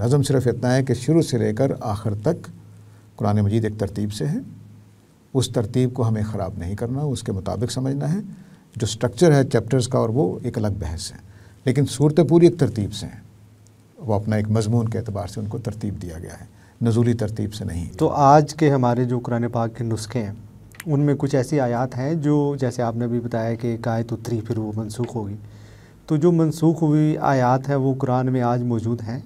नज़म सिर्फ इतना है कि शुरू से लेकर आखिर तक कुरान मजीद एक तरतीब से है उस तरतीब को हमें ख़राब नहीं करना उसके मुताबिक समझना है जो स्ट्रक्चर है चैप्टर्स का और वो एक अलग बहस है लेकिन सूरत पूरी एक तरतीब से हैं वो अपना एक मजमून के अतबार से उनको तरतीब दिया गया है नजूली तरतीब से नहीं तो आज के हमारे जो कुरान पाक के नुस्खे हैं उनमें कुछ ऐसी आयात हैं जो जैसे आपने भी बताया कि एक आयत उतरी फिर वो मनसूख होगी तो जो मनसूख हुई आयात है वो कुरान में आज मौजूद हैं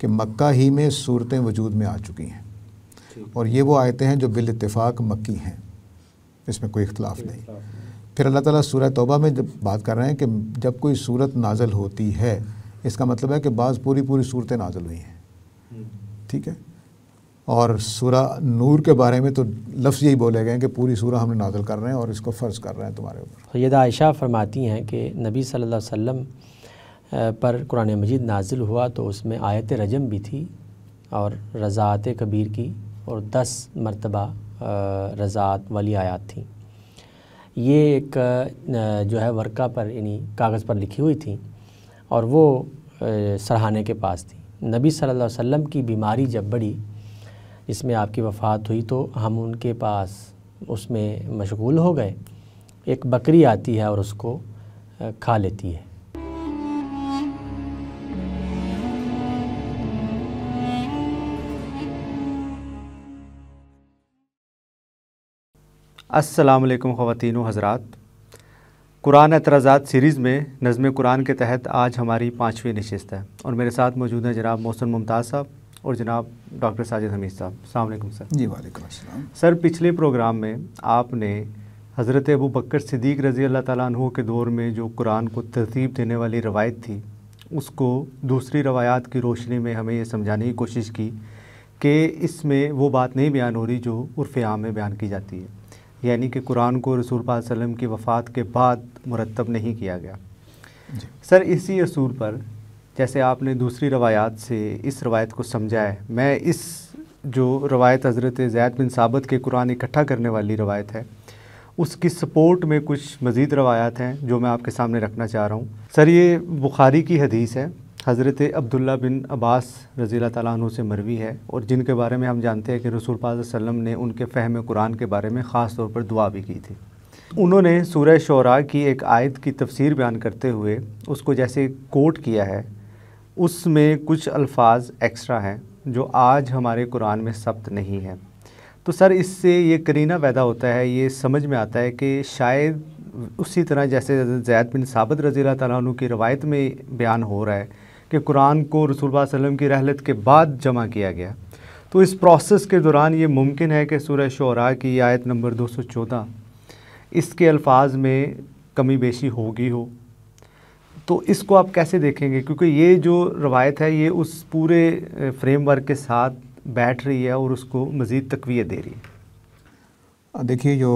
कि मक्का ही में सूरतें वजूद में आ चुकी हैं और ये वो आयतें हैं जो बिल इतफ़ाक़ मक्की हैं इसमें कोई इख्तलाफ नहीं फिर अल्लाह ताला सूरह तौबा में जब बात कर रहे हैं कि जब कोई सूरत नाजल होती है इसका मतलब है कि बाज़ पूरी पूरी सूरतें नाजल हुई हैं हम्म। ठीक है और सूरह नूर के बारे में तो लफ्ज़ यही बोले गए हैं कि पूरी सूरह हमने नाजल कर रहे हैं और इसको फ़र्ज़ कर रहे हैं तुम्हारे ऊपर सैदा तो आयशा फरमाती हैं कि नबी सल्लल्लाहु अलैहि वसल्लम पर कुरान मजीद नाजिल हुआ तो उसमें आयत रजम भी थी और रज़ात कबीर की और दस मरतबा रज़ात वाली आयात थी ये एक जो है वर्का पर यानी कागज़ पर लिखी हुई थी और वो सरहाने के पास थी नबी सल्लल्लाहु अलैहि वसल्लम की बीमारी जब बढ़ी इसमें आपकी वफ़ात हुई तो हम उनके पास उसमें मशगूल हो गए एक बकरी आती है और उसको खा लेती है अस्सलाम वालेकुम ख़वातीन हज़रात कुरान एतराज़ात सीरीज़ में नज़म कुरान के तहत आज हमारी पाँचवीं नशस्त है और मेरे साथ मौजूद हैं जनाब मोहसन मुमताज़ साहब और जनाब डॉक्टर साजिद हमीद साहब अलैक्म सर जी वालेकुम अस्सलाम सर पिछले प्रोग्राम में आपने हज़रत अबू बकर सिद्दीक रज़ी अल्लाह तु के दौर में जो कुरान को तरतीब देने वाली रवायत थी उसको दूसरी रवायात की रोशनी में हमें यह समझाने की कोशिश की कि इसमें वो बात नहीं बयान हो रही जो उर्फ़ आम में बयान की जाती है यानी कि कुरान को रसूल वसम की वफ़ात के बाद मुरतब नहीं किया गया सर इसी असूल पर जैसे आपने दूसरी रवायात से इस रवायत को समझा है मैं इस जो रवायत हज़रत जैद बिन सबत के कुरान इकट्ठा करने वाली रवायत है उसकी सपोर्ट में कुछ मज़ीद रवायात हैं जो मैं आपके सामने रखना चाह रहा हूँ सर ये बुखारी की हदीस है हज़रत अब्दुल्ला बिन अब्बास रज़ी तु से मरवी है और जिनके बारे में हम जानते हैं कि रसूल वसम ने उनके फ़हम कुरान के बारे में ख़ास तौर पर दुआ भी की थी उन्होंने सूर्य शरा की एक आयत की तफसीर बयान करते हुए उसको जैसे कोट किया है उसमें कुछ अल्फाज एक्स्ट्रा हैं जो आज हमारे कुरान में सब्त नहीं है तो सर इससे ये करीना पैदा होता है ये समझ में आता है कि शायद उसी तरह जैसे जैद बिन साबित रज़ी तु की रवायत में बयान हो रहा है कि कुरान को रसूल वसलम की रहलत के बाद जमा किया गया तो इस प्रोसेस के दौरान ये मुमकिन है कि सूर्य शरा की आयत नंबर 214 इसके अल्फाज में कमी बेशी होगी हो तो इसको आप कैसे देखेंगे क्योंकि ये जो रवायत है ये उस पूरे फ्रेमवर्क के साथ बैठ रही है और उसको मज़ीद तकवीत दे रही है देखिए जो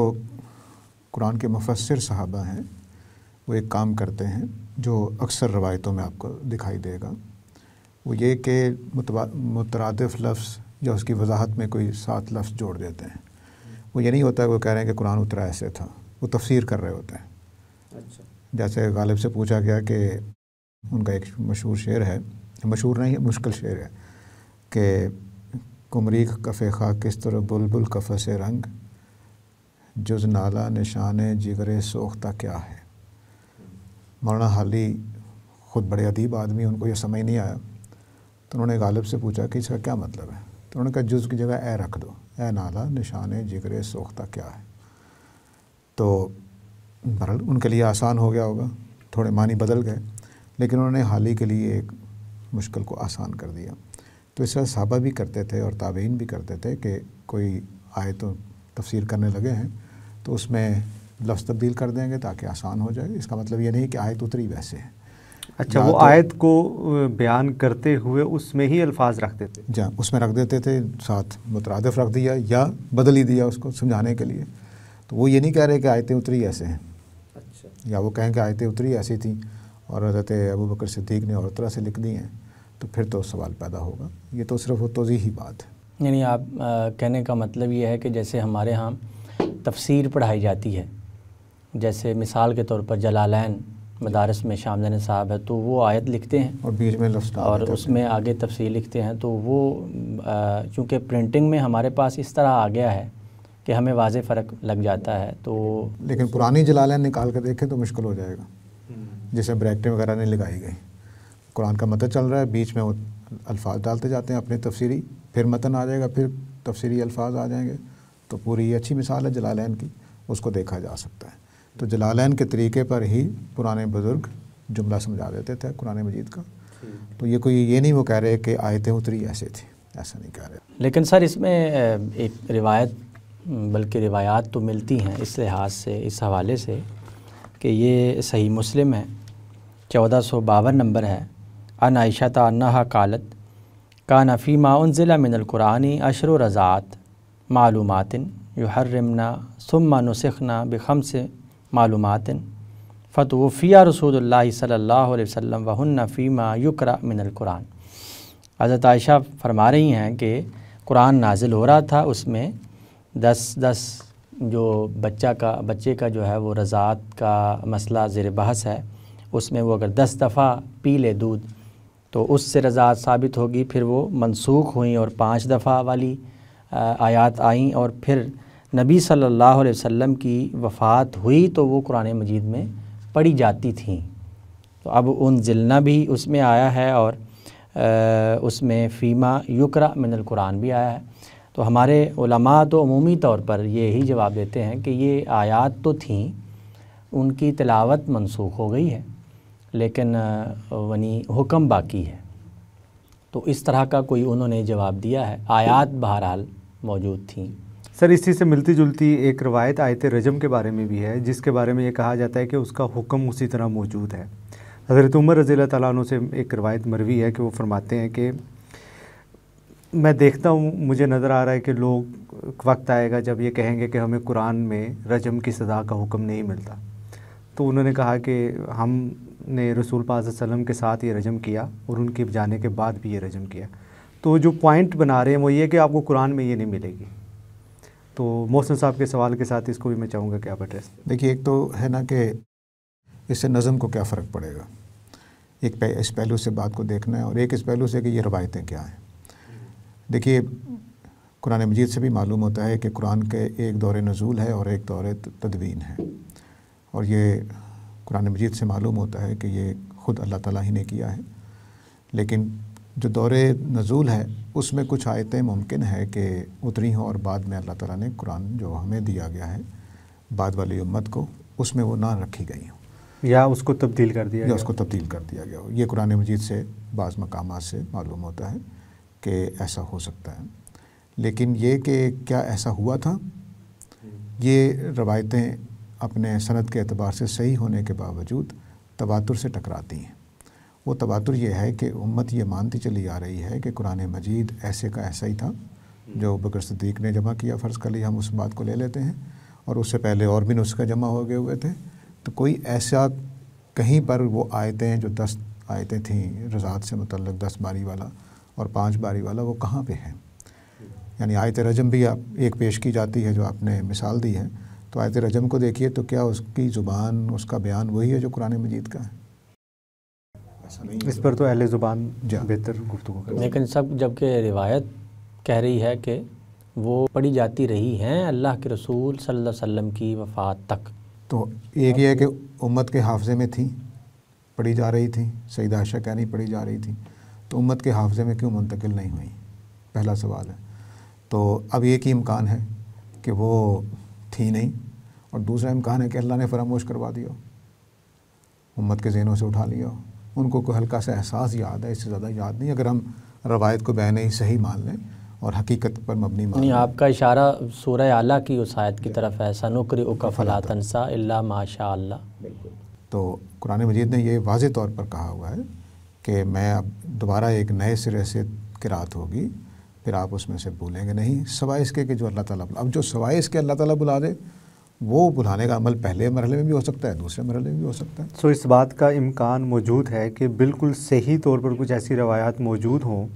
कुरान के मुफसर साहबा हैं वो एक काम करते हैं जो अक्सर रवायतों में आपको दिखाई देगा वो ये कि मुतरदफ़ लफ्ज़ या उसकी वजाहत में कोई सात लफ्ज़ जोड़ देते हैं वो ये नहीं होता है वो कह रहे हैं कि कुरान उतरा ऐसे था वो तफसीर कर रहे होते हैं अच्छा। जैसे गालिब से पूछा गया कि उनका एक मशहूर शेर है मशहूर नहीं है मुश्किल शेर है कि कुमरीक कफ़े खा किस तरह बुलबुल कफ़ से रंग जुज नाला निशान जिगरे सोख्ता क्या है मौलाना हाली ख़ुद बड़े अदीब आदमी उनको ये समझ नहीं आया तो उन्होंने गालिब से पूछा कि इसका क्या मतलब है तो उन्होंने कहा जुज़ की जगह ए रख दो ए नाला निशान जिगर सोख्ता क्या है तो बहरल उनके लिए आसान हो गया होगा थोड़े मानी बदल गए लेकिन उन्होंने ही के लिए एक मुश्किल को आसान कर दिया तो इस तरह साहबा भी करते थे और ताबेन भी करते थे कि कोई आए तो तफसीर करने लगे हैं तो उसमें लफ्ज़ तब्दील कर देंगे ताकि आसान हो जाए इसका मतलब ये नहीं कि आयत उतरी वैसे है अच्छा वो तो, आयत को बयान करते हुए उसमें ही अल्फाज रख देते जहाँ उसमें रख देते थे साथ मुतरदफ़ रख दिया या बदल ही दिया उसको समझाने के लिए तो वो ये नहीं कह रहे कि आयतें उतरी ऐसे हैं अच्छा या वो कहें कि आयतें उतरी ऐसी थी और हजरत अबू बकर सिद्दीक ने और तरह से लिख दी हैं तो फिर तो सवाल पैदा होगा ये तो सिर्फ वो तोज़ी ही बात है यानी आप आ, कहने का मतलब ये है कि जैसे हमारे यहाँ तफसीर पढ़ाई जाती है जैसे मिसाल के तौर पर जलालैन मदारस में शामदान साहब है तो वो आयत लिखते हैं और बीच में और उसमें आगे तफसील लिखते हैं तो वो चूँकि प्रिंटिंग में हमारे पास इस तरह आ गया है कि हमें वाज फ़र्क लग जाता है तो लेकिन पुरानी जलालैन निकाल कर देखें तो मुश्किल हो जाएगा जैसे ब्रैकटे वगैरह नहीं लगाई गई कुरान का मतन मतलब चल रहा है बीच में वो अल्फाज डालते जाते हैं अपने तफसीरी फिर मतन आ जाएगा फिर तफसीरी अल्फाज आ जाएंगे तो पूरी अच्छी मिसाल है जलालैन की उसको देखा जा सकता है तो जलालैन के तरीके पर ही पुराने बुज़ुर्ग जुमला समझा देते थे कुरान मजीद का हम्म। तो ये कोई ये नहीं वो कह रहे कि आयतें उतरी ऐसे थी ऐसा नहीं कह रहे लेकिन सर इसमें एक रिवायत बल्कि रिवायात तो मिलती हैं इस लिहाज से इस हवाले से कि ये सही मुस्लिम है चौदह सौ बावन नंबर है अन आयशा तन्ना कालत का नफ़ी माउन ज़िला मिनलकुरानी अशर रज़ात मालूमतिन यहरमना सुम नुसखना बखम से मालूम फ़तवफ़िया रसूल सल्ला वसम वहन युकर मिनकुरान हज़रत आयशा फरमा रही हैं कि कुरान नाजिल हो रहा था उसमें दस दस जो बच्चा का बच्चे का जो है वो रज़ात का मसला ज़र बहस है उसमें वो अगर दस दफ़ा पी ले दूध तो उससे रज़ात साबित होगी फिर वो मनसूख हुई और पाँच दफ़ा वाली आयात आईं और फिर नबी सल्लल्लाहु अलैहि वसल्लम की वफ़ात हुई तो वो कुरान मजीद में पढ़ी जाती थी तो अब उन जिलना भी उसमें आया है और उसमें फ़ीमा युकरा मिनल कुरान भी आया है तो हमारे उलमा तो अमूमी तौर पर ये जवाब देते हैं कि ये आयात तो थीं उनकी तलावत मनसूख हो गई है लेकिन वनी हुक्म बाकी है तो इस तरह का कोई उन्होंने जवाब दिया है आयात बहरहाल मौजूद थी सर इसी से मिलती जुलती एक रवायत आयत रजम के बारे में भी है जिसके बारे में ये कहा जाता है कि उसका हुक्म उसी तरह मौजूद है हज़रत उमर रज़ी तैन से एक रवायत मरवी है कि वो फरमाते हैं कि मैं देखता हूँ मुझे नज़र आ रहा है कि लोग वक्त आएगा जब ये कहेंगे कि हमें कुरान में रजम की सज़ा का हुक्म नहीं मिलता तो उन्होंने कहा कि हमने रसूल पाजम के साथ ये रजम किया और उनके जाने के बाद भी ये रजम किया तो जो पॉइंट बना रहे हैं वो ये कि आपको कुरान में ये नहीं मिलेगी तो मोहसिन साहब के सवाल के साथ इसको भी मैं चाहूँगा कि आप एड्रेस देखिए एक तो है ना कि इससे नज़म को क्या फ़र्क पड़ेगा एक पह, इस पहलू से बात को देखना है और एक इस पहलू से कि ये रवायतें क्या हैं देखिए कुरान मजीद से भी मालूम होता है कि कुरान के एक दौरे नज़ूल है और एक दौरे तदवीन है और ये कुरान मजीद से मालूम होता है कि ये ख़ुद अल्लाह ताला ही ने किया है लेकिन जो दौरे नज़ूल है उसमें कुछ आयतें मुमकिन है कि उतरी हों और बाद में अल्लाह ताला ने कुरान जो हमें दिया गया है बाद वाली उम्मत को उसमें वो ना रखी गई हों या उसको तब्दील कर दिया या उसको तब्दील कर दिया गया हो ये कुरान मजीद से बाज़ मकाम से मालूम होता है कि ऐसा हो सकता है लेकिन ये कि क्या ऐसा हुआ था ये रवायतें अपने सनत के अतबार से सही होने के बावजूद तवातुर से टकराती हैं वो तबादुर ये है कि उम्मत ये मानती चली आ रही है कि कुरान मजीद ऐसे का ऐसा ही था जो हम्म। बकर सदीक ने जमा किया फ़र्ज़ कर लिया हम उस बात को ले लेते हैं और उससे पहले और भी नुस्खे जमा हो गए हुए थे तो कोई ऐसा कहीं पर वो आयतें जो दस आयतें थीं रजात से मतलब दस बारी वाला और पाँच बारी वाला वो कहाँ पर है यानी आयत रजम भी आप एक पेश की जाती है जो आपने मिसाल दी है तो आयत रजम को देखिए तो क्या उसकी ज़ुबान उसका बयान वही है जो कुरान मजीद का है इस पर तो अहले ज़ुबान बेहतर गुफ्तु लेकिन सब जबकि रिवायत कह रही है कि वो पढ़ी जाती रही हैं अल्लाह के रसूल सल्लल्लाहु अलैहि वसल्लम की वफ़ात तक तो एक ये है कि उम्मत के हाफजे में थी पढ़ी जा रही थी सईद आशा नहीं पढ़ी जा रही थी तो उम्मत के हाफजे में क्यों मुंतकिल नहीं हुई पहला सवाल है तो अब एक ही इम्कान है कि वो थी नहीं और दूसरा इम्कान है कि अल्लाह ने फरामोश करवा दिया उम्मत के जहनों से उठा लिया उनको कोई हल्का सा एहसास याद है इससे ज़्यादा याद नहीं अगर हम रवायत को बहन ही सही मान लें और हकीकत पर मबनी मान नहीं आपका इशारा सूर्य आला की उस आयत की तरफ है सनुकरी उका फलातनसा माशा बिल्कुल तो कुरान मजीद ने यह वाज तौर पर कहा हुआ है कि मैं अब दोबारा एक नए सिरे से किरात होगी फिर आप उसमें से भूलेंगे नहीं सवाए इसके कि जो अल्लाह ताला अब जो सवाए इसके अल्लाह ताला बुला दे वो बुलाने का अमल पहले मरहले में भी हो सकता है दूसरे मरहले में भी हो सकता है सो so, इस बात का इम्कान मौजूद है कि बिल्कुल सही तौर पर कुछ ऐसी रवायात मौजूद हों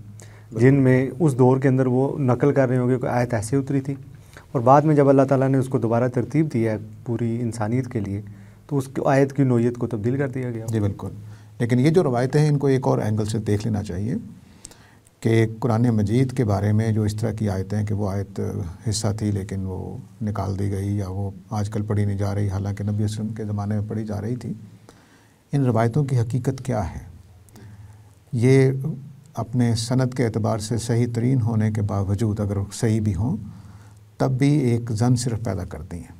जिनमें उस दौर के अंदर वो नकल कर रहे होंगे कि आयत ऐसे उतरी थी और बाद में जब अल्लाह ताला ने उसको दोबारा तरतीब दिया है पूरी इंसानियत के लिए तो उस आयत की नोयत को तब्दील कर दिया गया जी बिल्कुल लेकिन ये जो रवायतें हैं इनको एक और एंगल से देख लेना चाहिए कि कुरान मजीद के बारे में जो इस तरह की आयतें कि वो आयत हिस्सा थी लेकिन वो निकाल दी गई या वो आजकल पढ़ी नहीं जा रही हालांकि नबी वसम के ज़माने में पढ़ी जा रही थी इन रवायतों की हकीकत क्या है ये अपने सनत के अतबार से सही तरीन होने के बावजूद अगर सही भी हों तब भी एक जन सिर्फ पैदा करती हैं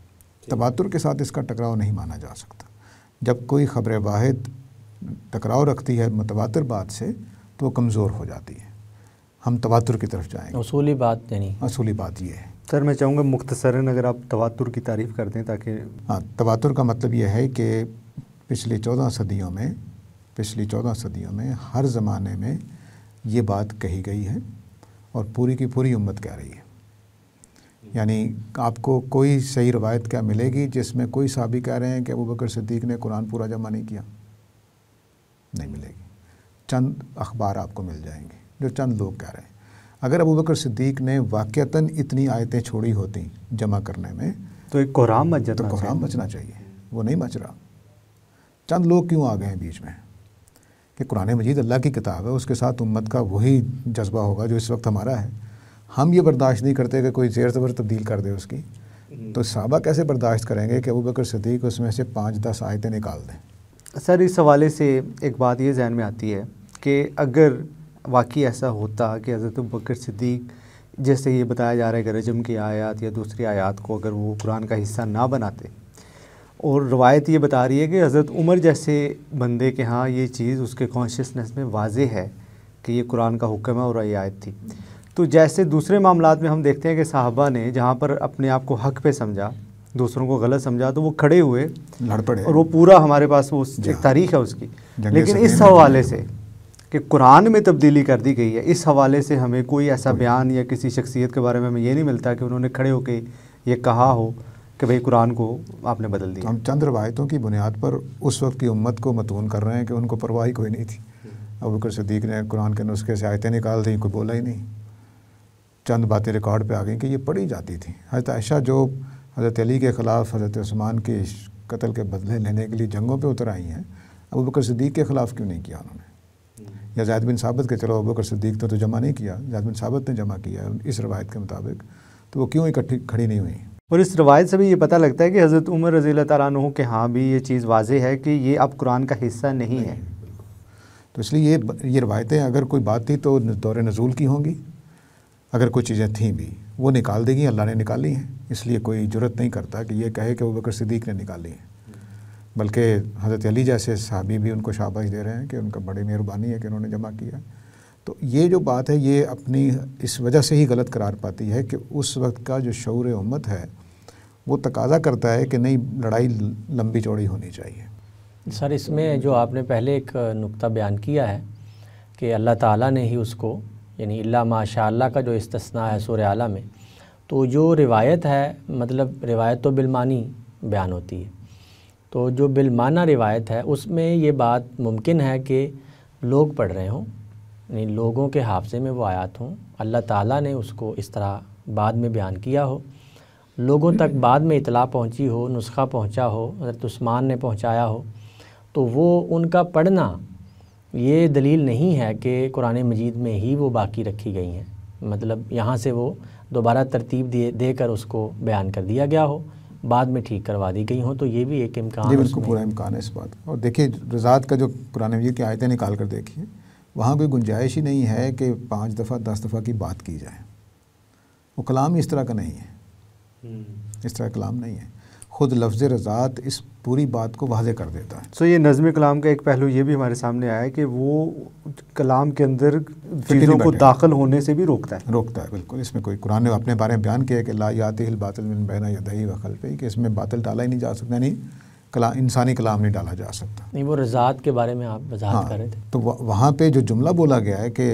तबातुर के साथ इसका टकराव नहीं माना जा सकता जब कोई खबर वाहिद टकराव रखती है मतवातर बात से तो वो कमज़ोर हो जाती है हम तवातुर की तरफ जाएंगे असूली बात यानी असूली बात यह है सर मैं चाहूँगा मुख्तसरन अगर आप तवातुर की तारीफ़ कर दें ताकि हाँ तवातुर का मतलब यह है कि पिछली चौदह सदियों में पिछली चौदह सदियों में हर ज़माने में ये बात कही गई है और पूरी की पूरी उम्मत कह रही है यानी आपको कोई सही रवायत क्या मिलेगी जिसमें कोई साबी कह रहे हैं कि अबू बकर सिद्दीक ने कुरान पूरा जमा नहीं किया नहीं मिलेगी चंद अखबार आपको मिल जाएंगे जो चंद लोग कह रहे हैं अगर अबू बकर सिद्दीक ने वाक़ता इतनी आयतें छोड़ी होती जमा करने में तो एक कोहराम मच जाता तो कोहराम मचना चाहिए वो नहीं मच रहा चंद लोग क्यों आ गए हैं बीच में कि कुरान मजीद अल्लाह की किताब है उसके साथ उम्मत का वही जज्बा होगा जो इस वक्त हमारा है हम ये बर्दाश्त नहीं करते कि कोई जेर ज़बर तब्दील कर दे उसकी हम्म। तो साहबा कैसे बर्दाश्त करेंगे कि अबू बकर सदीक उसमें से पाँच दस आयतें निकाल दें सर इस हवाले से एक बात ये जहन में आती है कि अगर वाकई ऐसा होता कि हज़रत बकर सिद्दीक जैसे ये बताया जा रहा है कि रजम की आयत या दूसरी आयत को अगर वो कुरान का हिस्सा ना बनाते और रवायत ये बता रही है कि हज़रत उमर जैसे बंदे के हाँ ये चीज़ उसके कॉन्शियसनेस में वाज है कि ये कुरान का हुक्म है और ये आयत थी तो जैसे दूसरे मामला में हम देखते हैं कि साहबा ने जहाँ पर अपने आप को हक पे समझा दूसरों को गलत समझा तो वो खड़े हुए लड़ पड़े और वो पूरा हमारे पास वो हाँ। एक तारीख है उसकी लेकिन इस हवाले से कि कुरान में तब्दीली कर दी गई है इस हवाले से हमें कोई ऐसा बयान या किसी शख्सियत के बारे में हमें ये नहीं मिलता कि उन्होंने खड़े होकर ये कहा हो कि भाई कुरान को आपने बदल दिया हम चंद रवायतों की बुनियाद पर उस वक्त की उम्मत को मतून कर रहे हैं कि उनको परवाही कोई नहीं थी हम्म। अब बकर सदीक ने कुरान के नुस्खे से आयतें निकाल दी कोई बोला ही नहीं चंद बातें रिकॉर्ड पर आ गई कि ये पढ़ी जाती थी हजरत ऐशा जो हज़रत अली के ख़िलाफ़ हज़रत उस्मान के कत्ल के बदले लेने के लिए जंगों पर उतर आई हैं अब बकर सदीक के ख़िलाफ़ क्यों नहीं किया उन्होंने या जैद बिन साबित के चलो अबकर सद्दीक ने तो जमा नहीं किया जैद बिन साबित ने जमा किया इस रवायत के मुताबिक तो वो क्यों इकट्ठी खड़ी नहीं हुई और इस रवायत से भी ये पता लगता है कि हज़रत उमर रज़ी तु के हाँ भी ये चीज़ वाज है कि ये अब कुरान का हिस्सा नहीं, नहीं है तो इसलिए ये ये रवायतें अगर कोई बात थी तो दौर नज़ूल की होंगी अगर कोई चीज़ें थीं भी वो निकाल देगी अल्लाह ने निकाली हैं इसलिए कोई जरूरत नहीं करता कि ये कहे कि वो बकर सिद्दीक ने निकाली हैं बल्कि हज़रत अली जैसे सहाबी भी उनको शाबाश दे रहे हैं कि उनका बड़ी मेहरबानी है कि उन्होंने जमा किया तो ये जो बात है ये अपनी इस वजह से ही गलत करार पाती है कि उस वक्त का जो शौर उम्मत है वो तकाजा करता है कि नहीं लड़ाई लंबी चौड़ी होनी चाहिए सर इसमें जो आपने पहले एक नुक्ता बयान किया है कि अल्लाह ताला ने ही उसको यानी अल्ला माशा का जो इस्तना है सूर आला में तो जो रिवायत है मतलब रिवायत तो बिलमानी बयान होती है तो जो बिलमाना रिवायत है उसमें ये बात मुमकिन है कि लोग पढ़ रहे हों यानी लोगों के हाफसे में वो आयात हों अल्लाह ताला ने उसको इस तरह बाद में बयान किया हो लोगों तक बाद में इतला पहुंची हो नुस्खा पहुंचा हो हज़रत उस्मान ने पहुंचाया हो तो वो उनका पढ़ना ये दलील नहीं है कि कुरान मजीद में ही वो बाकी रखी गई हैं मतलब यहाँ से वो दोबारा तरतीब दे देकर उसको बयान कर दिया गया हो बाद में ठीक करवा दी गई हों तो ये भी एक इम्कान है बिल्कुल पूरा इम्कान है इस बात का और देखिए रजात का जो कुरान मजीद की आयतें निकाल कर देखिए वहाँ कोई गुंजाइश ही नहीं है कि पाँच दफ़ा दस दफ़ा की बात की जाए वो कलाम इस तरह का नहीं है हम्म। इस तरह कलाम नहीं है ख़ुद लफ्ज़ रज़ात इस पूरी बात को वाजे कर देता है सो so, ये नज़म कलाम का एक पहलू ये भी हमारे सामने आया है कि वो कलाम के अंदर चीज़ों को दाखिल होने से भी रोकता है रोकता है बिल्कुल इसमें कोई कुरान ने अपने बारे में बयान किया कि ला यात बातल मिन बहना दही वखल पे कि इसमें बातल डाला ही नहीं जा सकता नहीं कला इंसानी कलाम नहीं डाला जा सकता नहीं वो रजात के बारे में आप वजात हाँ, कर रहे थे तो वहाँ पर जो जुमला बोला गया है कि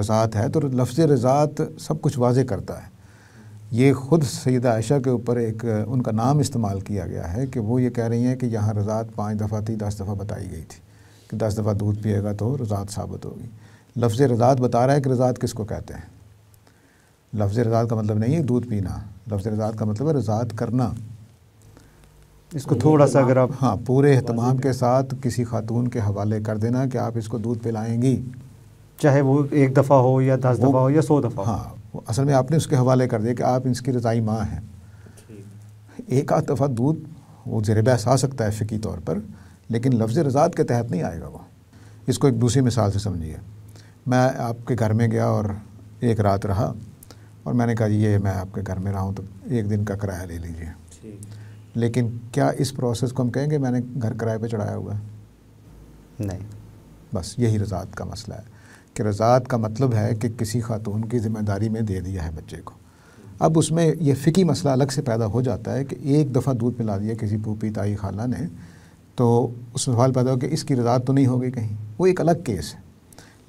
रजात है तो लफ्ज़ रजात सब कुछ वाज करता है ये ख़ुद सैद आयशा के ऊपर एक उनका नाम इस्तेमाल किया गया है कि वो ये कह रही हैं कि यहाँ रज़ात पाँच दफ़ा थी दस दफ़ा बताई गई थी कि दस दफ़ा दूध पिएगा तो रज़ात साबित होगी लफ्ज़ रज़ात बता रहा है कि रज़ात किसको कहते हैं लफ्ज़ रज़ात का मतलब नहीं है दूध पीना लफ्ज़ रज़ात का मतलब है रज़ात करना इसको थोड़ा सा अगर आप हाँ पूरे अहतमाम के साथ किसी खातून के हवाले कर देना कि आप इसको दूध पिलाएंगी चाहे वो एक दफ़ा हो या दस दफ़ा हो या सौ दफ़ा हाँ वो असल में आपने उसके हवाले कर दिया कि आप इसकी रज़ाई माँ हैं एक आध दफ़ा दूध वो ज़र बहस आ सकता है फ़िकी तौर पर लेकिन लफ्ज़ रजात के तहत नहीं आएगा वो इसको एक दूसरी मिसाल से समझिए मैं आपके घर में गया और एक रात रहा और मैंने कहा ये मैं आपके घर में रहा हूँ तो एक दिन का किराया ले लीजिए लेकिन क्या इस प्रोसेस को हम कहेंगे मैंने घर किराए पर चढ़ाया हुआ है नहीं बस यही रजात का मसला है कि रज़ात का मतलब है कि किसी खातून की ज़िम्मेदारी में दे दिया है बच्चे को अब उसमें यह फ़िकी मसला अलग से पैदा हो जाता है कि एक दफ़ा दूध पिला दिया किसी पूपी ताई खाला ने तो उसमें सवाल पैदा हो कि इसकी रज़ात तो नहीं होगी कहीं वो एक अलग केस है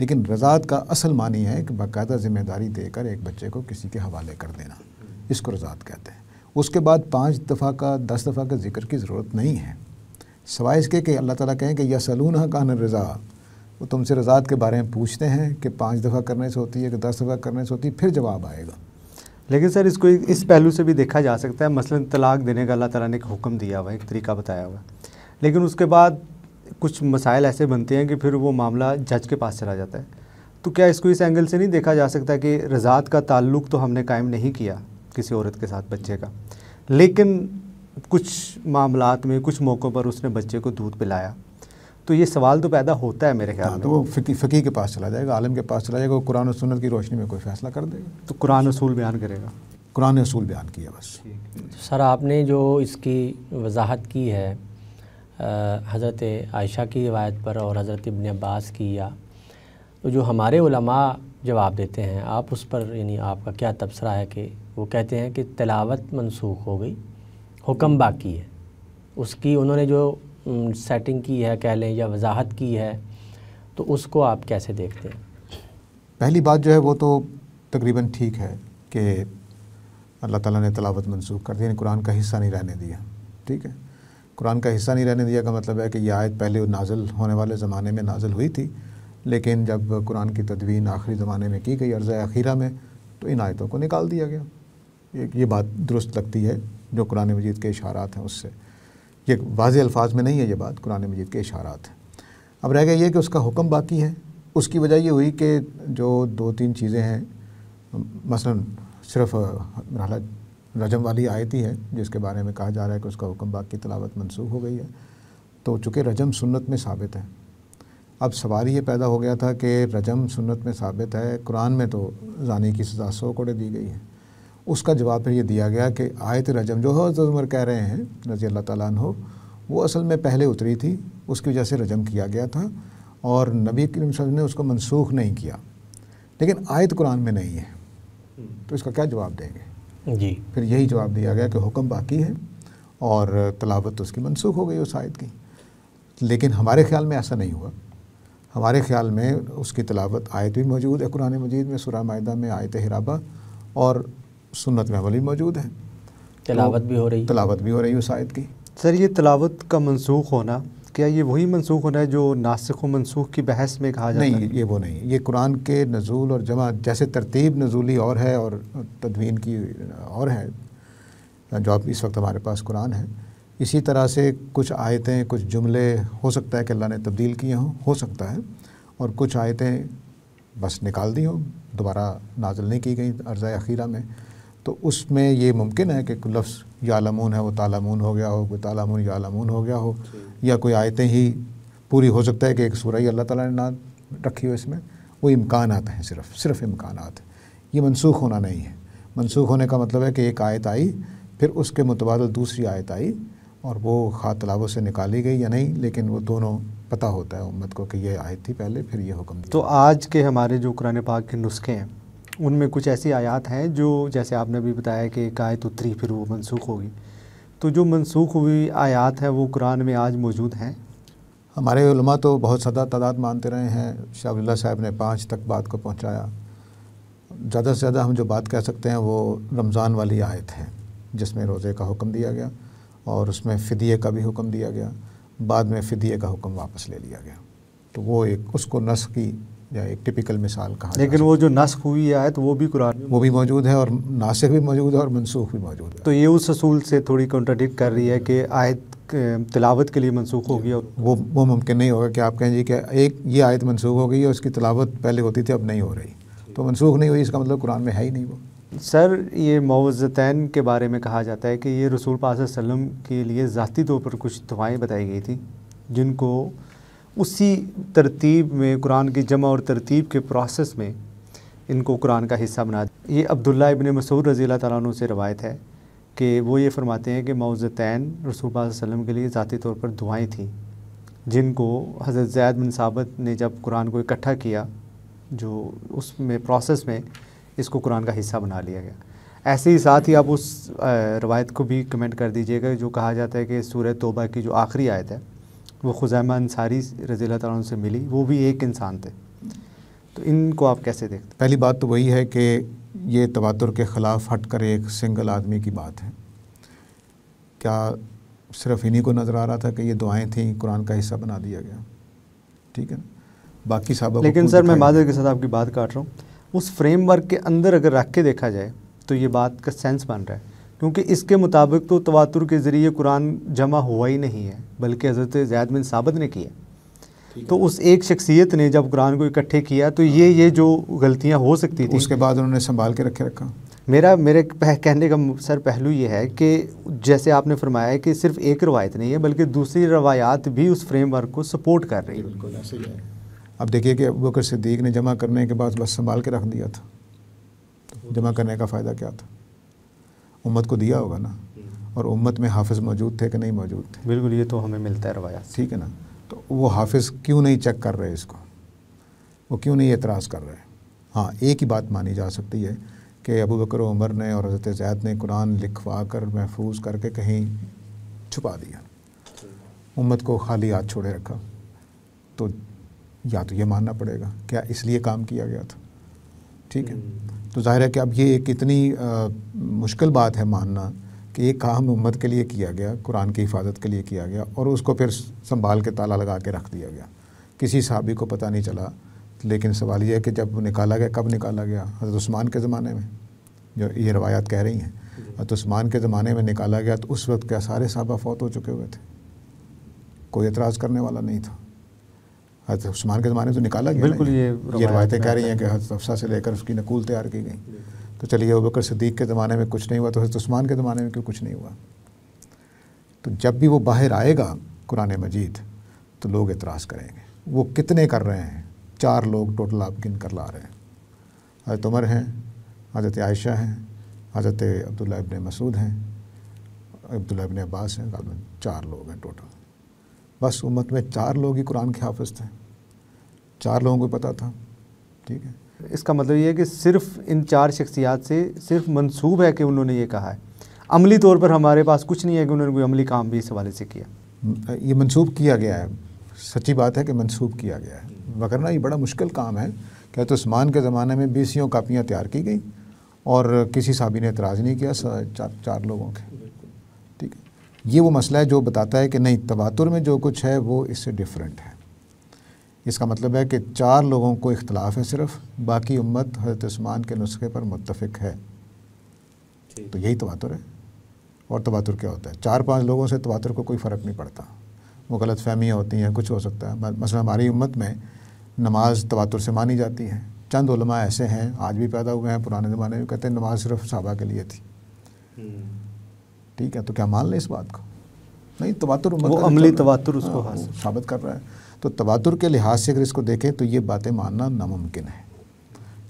लेकिन रज़ात का असल मानी है कि बाकायदा ज़िम्मेदारी देकर एक बच्चे को किसी के हवाले कर देना इसको रज़ात कहते हैं उसके बाद पाँच दफ़ा का दस दफ़ा का जिक्र की ज़रूरत नहीं है सवाए इसके कि अल्लाह ताला कहें कि यह सलून कान रज़ा वो तुमसे रजात के बारे में पूछते हैं कि पाँच दफ़ा करने से होती है कि दस दफ़ा करने से होती है फिर जवाब आएगा लेकिन सर इसको इस पहलू से भी देखा जा सकता है मसलन तलाक देने का अल्लाह तला ने एक हुक्म दिया हुआ है एक तरीका बताया हुआ है लेकिन उसके बाद कुछ मसाइल ऐसे बनते हैं कि फिर वो मामला जज के पास चला जाता है तो क्या इसको इस एंगल से नहीं देखा जा सकता कि रजात का ताल्लुक तो हमने कायम नहीं किया किसी औरत के साथ बच्चे का लेकिन कुछ मामलात में कुछ मौक़ों पर उसने बच्चे को दूध पिलाया तो ये सवाल तो पैदा होता है मेरे ख्याल हाँ, में तो वो फिकी फ़की के पास चला जाएगा आलम के पास चला जाएगा वो कुरान और की रोशनी में कोई फैसला कर देगा तो कुरान असूल बयान करेगा कुरान असूल बयान किया बस सर आपने जो इसकी वजाहत की है हज़रत आयशा की रिवायत पर और हज़रत इबन अब्बास की या तो जो हमारे उलमा जवाब देते हैं आप उस पर यानी आपका क्या तबसरा है कि वो कहते हैं कि तलावत मनसूख हो गई हुक्म बाकी है उसकी उन्होंने जो सेटिंग की है कह लें या वजाहत की है तो उसको आप कैसे देखते हैं पहली बात जो है वो तो तकरीबन ठीक है कि अल्लाह ताला ने तलावत मनसूख कर दी यानी कुरान का हिस्सा नहीं रहने दिया ठीक है कुरान का हिस्सा नहीं रहने दिया का मतलब है कि यह आयत पहले नाजल होने वाले ज़माने में नाजल हुई थी लेकिन जब कुरान की तदवीन आखिरी ज़माने में की गई अर्ज़ अखीरा में तो इन आयतों को निकाल दिया गया एक ये बात दुरुस्त लगती है जो कुरान मजीद के इशारात हैं उससे ये वाज अल्फाज में नहीं है ये बात कुरान मजीद के इशारात हैं अब रह गया ये कि उसका हुक्म बाकी है उसकी वजह ये हुई कि जो दो तीन चीज़ें हैं मसलन सिर्फ रजम वाली आयत ही है जिसके बारे में कहा जा रहा है कि उसका हुक्म बाकी तलावत मनसूख हो गई है तो चूँकि रजम सुन्नत में साबित है अब सवाल ये पैदा हो गया था कि रजम सुन्नत में साबित है कुरान में तो जानी की सज़ा सौ कोड़े दी गई है उसका जवाब फिर ये दिया गया कि आयत रजम जो हज़रत उमर कह रहे हैं रजी अल्लाह ताली हो वो असल में पहले उतरी थी उसकी वजह से रजम किया गया था और नबी वसल्लम ने उसको मनसूख नहीं किया लेकिन आयत कुरान में नहीं है तो इसका क्या जवाब देंगे जी फिर यही जवाब दिया गया कि हुक्म बाकी है और तलावत तो उसकी मनसूख हो गई उस आयत की लेकिन हमारे ख्याल में ऐसा नहीं हुआ हमारे ख्याल में उसकी तलावत आयत भी मौजूद है कुरान मजीद में सुरा माहा में आयत हिराबा और सुन्नत में अमली मौजूद है तलावत भी हो रही तलावत भी हो रही है उस आयत की सर ये तलावत का मनसूख होना क्या ये वही मनसूख होना है जो नासिक व मनसूख की बहस में कहा जाता नहीं, है नहीं ये वो नहीं ये कुरान के नज़ूल और जमा जैसे तरतीब नज़ूली और है और तदवीन की और है जो अब इस वक्त हमारे पास कुरान है इसी तरह से कुछ आयतें कुछ जुमले हो सकता है कि अल्लाह ने तब्दील किए हों हो सकता है और कुछ आयतें बस निकाल दी हों दोबारा नाजल नहीं की गई अर्ज़ अखीरा में तो उसमें ये मुमकिन है कि लफ्ज़ यालमून है वो तालामून हो गया हो कोई तालामून यालमून हो गया हो या कोई आयतें ही पूरी हो सकता है कि एक सूरह अल्लाह ताला ने नाम रखी हो इसमें वो इम्कान आते हैं सिर्फ सिर्फ इम्कान ये मनसूख होना नहीं है मनसूख होने का मतलब है कि एक आयत आई फिर उसके मुतबाद दूसरी आयत आई और वो खा तलाबों से निकाली गई या नहीं लेकिन वो दोनों पता होता है उम्मत को कि ये आयत थी पहले फिर ये हुक्म तो आज के हमारे जो कुरान पाक के नुस्खे हैं उनमें कुछ ऐसी आयात हैं जो जैसे आपने अभी बताया कि एक आयत उतरी फिर वो मनसूख होगी तो जो मनसूख हुई आयात है वो कुरान में आज मौजूद हैं हमारे उलमा तो बहुत सदा तादाद मानते रहे हैं शाहबुल्ला साहब ने पाँच तक बात को पहुँचाया ज़्यादा से ज़्यादा हम जो बात कह सकते हैं वो रमज़ान वाली आयत है जिसमें रोज़े का हुक्म दिया गया और उसमें फ़दिये का भी हुक्म दिया गया बाद में फ़दिये का हुक्म वापस ले लिया गया तो वो एक उसको नस की या एक टिपिकल मिसाल कहा लेकिन वो जो नस्क हुई आयत वो भी कुरान वो भी मौजूद है और नासिक भी मौजूद है और मनसूख भी मौजूद है तो ये उस असूल से थोड़ी कॉन्ट्राडिक्ट कर रही है कि आयत तिलावत के लिए मनसूख हो गया वो वो मुमकिन नहीं होगा कि आप कहें जी कि एक ये आयत मनसूख हो गई और उसकी तलावत पहले होती थी अब नहीं हो रही तो मनसूख नहीं हुई इसका मतलब कुरान में है ही नहीं वो सर ये मुवज़तैन के बारे में कहा जाता है कि ये रसूल पास के लिए ज़ाती तौर पर कुछ दुआएँ बताई गई थी जिनको उसी तरतीब में कुरान की जमा और तरतीब के प्रोसेस में इनको कुरान का हिस्सा बना ये अब्दुल्ला इबन मसूर रज़ी तु से रवायत है कि वो ये फरमाते हैं कि मौज़तैन रसूल वसलम के लिए ज़ाती तौर पर दुआएँ थीं जिनको हज़रत जैद बिन साबत ने जब कुरान को इकट्ठा किया जो उसमें प्रोसेस में इसको कुरान का हिस्सा बना लिया गया ऐसे ही साथ ही आप उस रवायत को भी कमेंट कर दीजिएगा जो कहा जाता है कि सूर्य तोबा की जो आखिरी आयत है वो खुजैमा अंसारी रज़ी तन से मिली वो भी एक इंसान थे तो इनको आप कैसे देखते पहली बात तो वही है कि ये तबादुर के ख़िलाफ़ हट कर एक सिंगल आदमी की बात है क्या सिर्फ इन्हीं को नज़र आ रहा था कि ये दुआएं थीं कुरान का हिस्सा बना दिया गया ठीक है ना बाकी साहब लेकिन सर मैं माजर के साथ आपकी बात काट रहा हूँ उस फ्रेमवर्क के अंदर अगर रख के देखा जाए तो ये बात का सेंस बन रहा है क्योंकि इसके मुताबिक तो तवातुर के ज़रिए कुरान जमा हुआ ही नहीं है बल्कि हज़रत जैद बिन साबित ने किया तो उस एक शख्सियत ने जब कुरान को इकट्ठे किया तो ये ये जो गलतियाँ हो सकती थी उसके बाद उन्होंने संभाल के रखे रखा मेरा मेरे पह, कहने का सर पहलू ये है कि जैसे आपने फरमाया कि सिर्फ एक रवायत नहीं है बल्कि दूसरी रवायात भी उस फ्रेमवर्क को सपोर्ट कर रही है बिल्कुल ऐसे ही है अब देखिए कि अबू बकर सिद्दीक ने जमा करने के बाद बस संभाल के रख दिया था जमा करने का फ़ायदा क्या था उम्मत को दिया होगा ना और उम्मत में हाफिज़ मौजूद थे कि नहीं मौजूद थे बिल्कुल ये तो हमें मिलता है रवायत ठीक है ना तो वो हाफिज़ क्यों नहीं चेक कर रहे इसको वो क्यों नहीं एतराज़ कर रहे हाँ एक ही बात मानी जा सकती है कि अबू बकर उमर ने और हज़रत जैद ने कुरान लिखवा कर महफूज करके कहीं छुपा दिया उम्मत को खाली हाथ छोड़े रखा तो या तो ये मानना पड़ेगा क्या इसलिए काम किया गया था ठीक है हम्म। तो ज़ाहिर है कि अब ये एक इतनी आ, मुश्किल बात है मानना कि एक काम उम्मत के लिए किया गया कुरान की हिफाजत के लिए किया गया और उसको फिर संभाल के ताला लगा के रख दिया गया किसी सहाबी को पता नहीं चला लेकिन सवाल यह है कि जब निकाला गया कब निकाला गया हज़रत उस्मान के ज़माने में जो ये रवायात कह रही हैं हज़रत उस्मान के ज़माने में निकाला गया तो उस वक्त क्या सारे सहाबा फौत हो चुके हुए थे कोई एतराज़ करने वाला नहीं था हजरत हाँ, तो उस्मान के ज़माने तो निकाला गया बिल्कुल ये ये रवायतें कह रही हैं कि हजरत अफसा से लेकर उसकी नकूल तैयार की गई तो चलिए अबू बकर सिद्दीक के ज़माने में कुछ नहीं हुआ तो हजरत उस्मान के ज़माने में क्यों कुछ नहीं हुआ तो जब भी वो बाहर आएगा कुरान मजीद तो लोग एतराज़ करेंगे वो कितने कर रहे हैं चार लोग टोटल आप गिन कर ला रहे हैं हजरत उमर हैं हजरत आयशा हैं हजरत अब्दुल्ला इबन मसूद हैं अब्दुल्ला इबन अब्बास हैं चार लोग हैं टोटल बस उम्मत में चार लोग ही कुरान के हाफिज थे चार लोगों को पता था ठीक है इसका मतलब ये है कि सिर्फ इन चार शख्सियात से सिर्फ मंसूब है कि उन्होंने ये कहा है अमली तौर पर हमारे पास कुछ नहीं है कि उन्होंने कोई अमली काम भी इस हवाले से किया ये मंसूब किया गया है सच्ची बात है कि मंसूब किया गया है वगरना ये बड़ा मुश्किल काम है क्या तो उस्मान के ज़माने में बीसियों कापियाँ तैयार की गई और किसी साबी ने एतराज़ नहीं किया चार चार लोगों के ठीक है ये वो मसला है जो बताता है कि नहीं तबातुर में जो कुछ है वो इससे डिफरेंट है इसका मतलब है कि चार लोगों को इख्तलाफ है सिर्फ बाकी उम्मत हजरत उस्मान के नुस्खे पर मुतफिक है तो यही तवातुर है और तवातुर क्या होता है चार पांच लोगों से तवातुर को कोई फ़र्क नहीं पड़ता वो गलत फहमियाँ होती हैं कुछ हो सकता है मसला हमारी उम्मत में नमाज तवातुर से मानी जाती है चंद उलमा ऐसे हैं आज भी पैदा हुए हैं पुराने ज़माने में कहते हैं नमाज सिर्फ साहबा के लिए थी हम्म। ठीक है तो क्या मान लें इस बात को नहीं तवातुर वो अमली तवातुर उसको हाँ, साबित कर रहा है तो तबादुर के लिहाज से अगर इसको देखें तो ये बातें मानना नामुमकिन है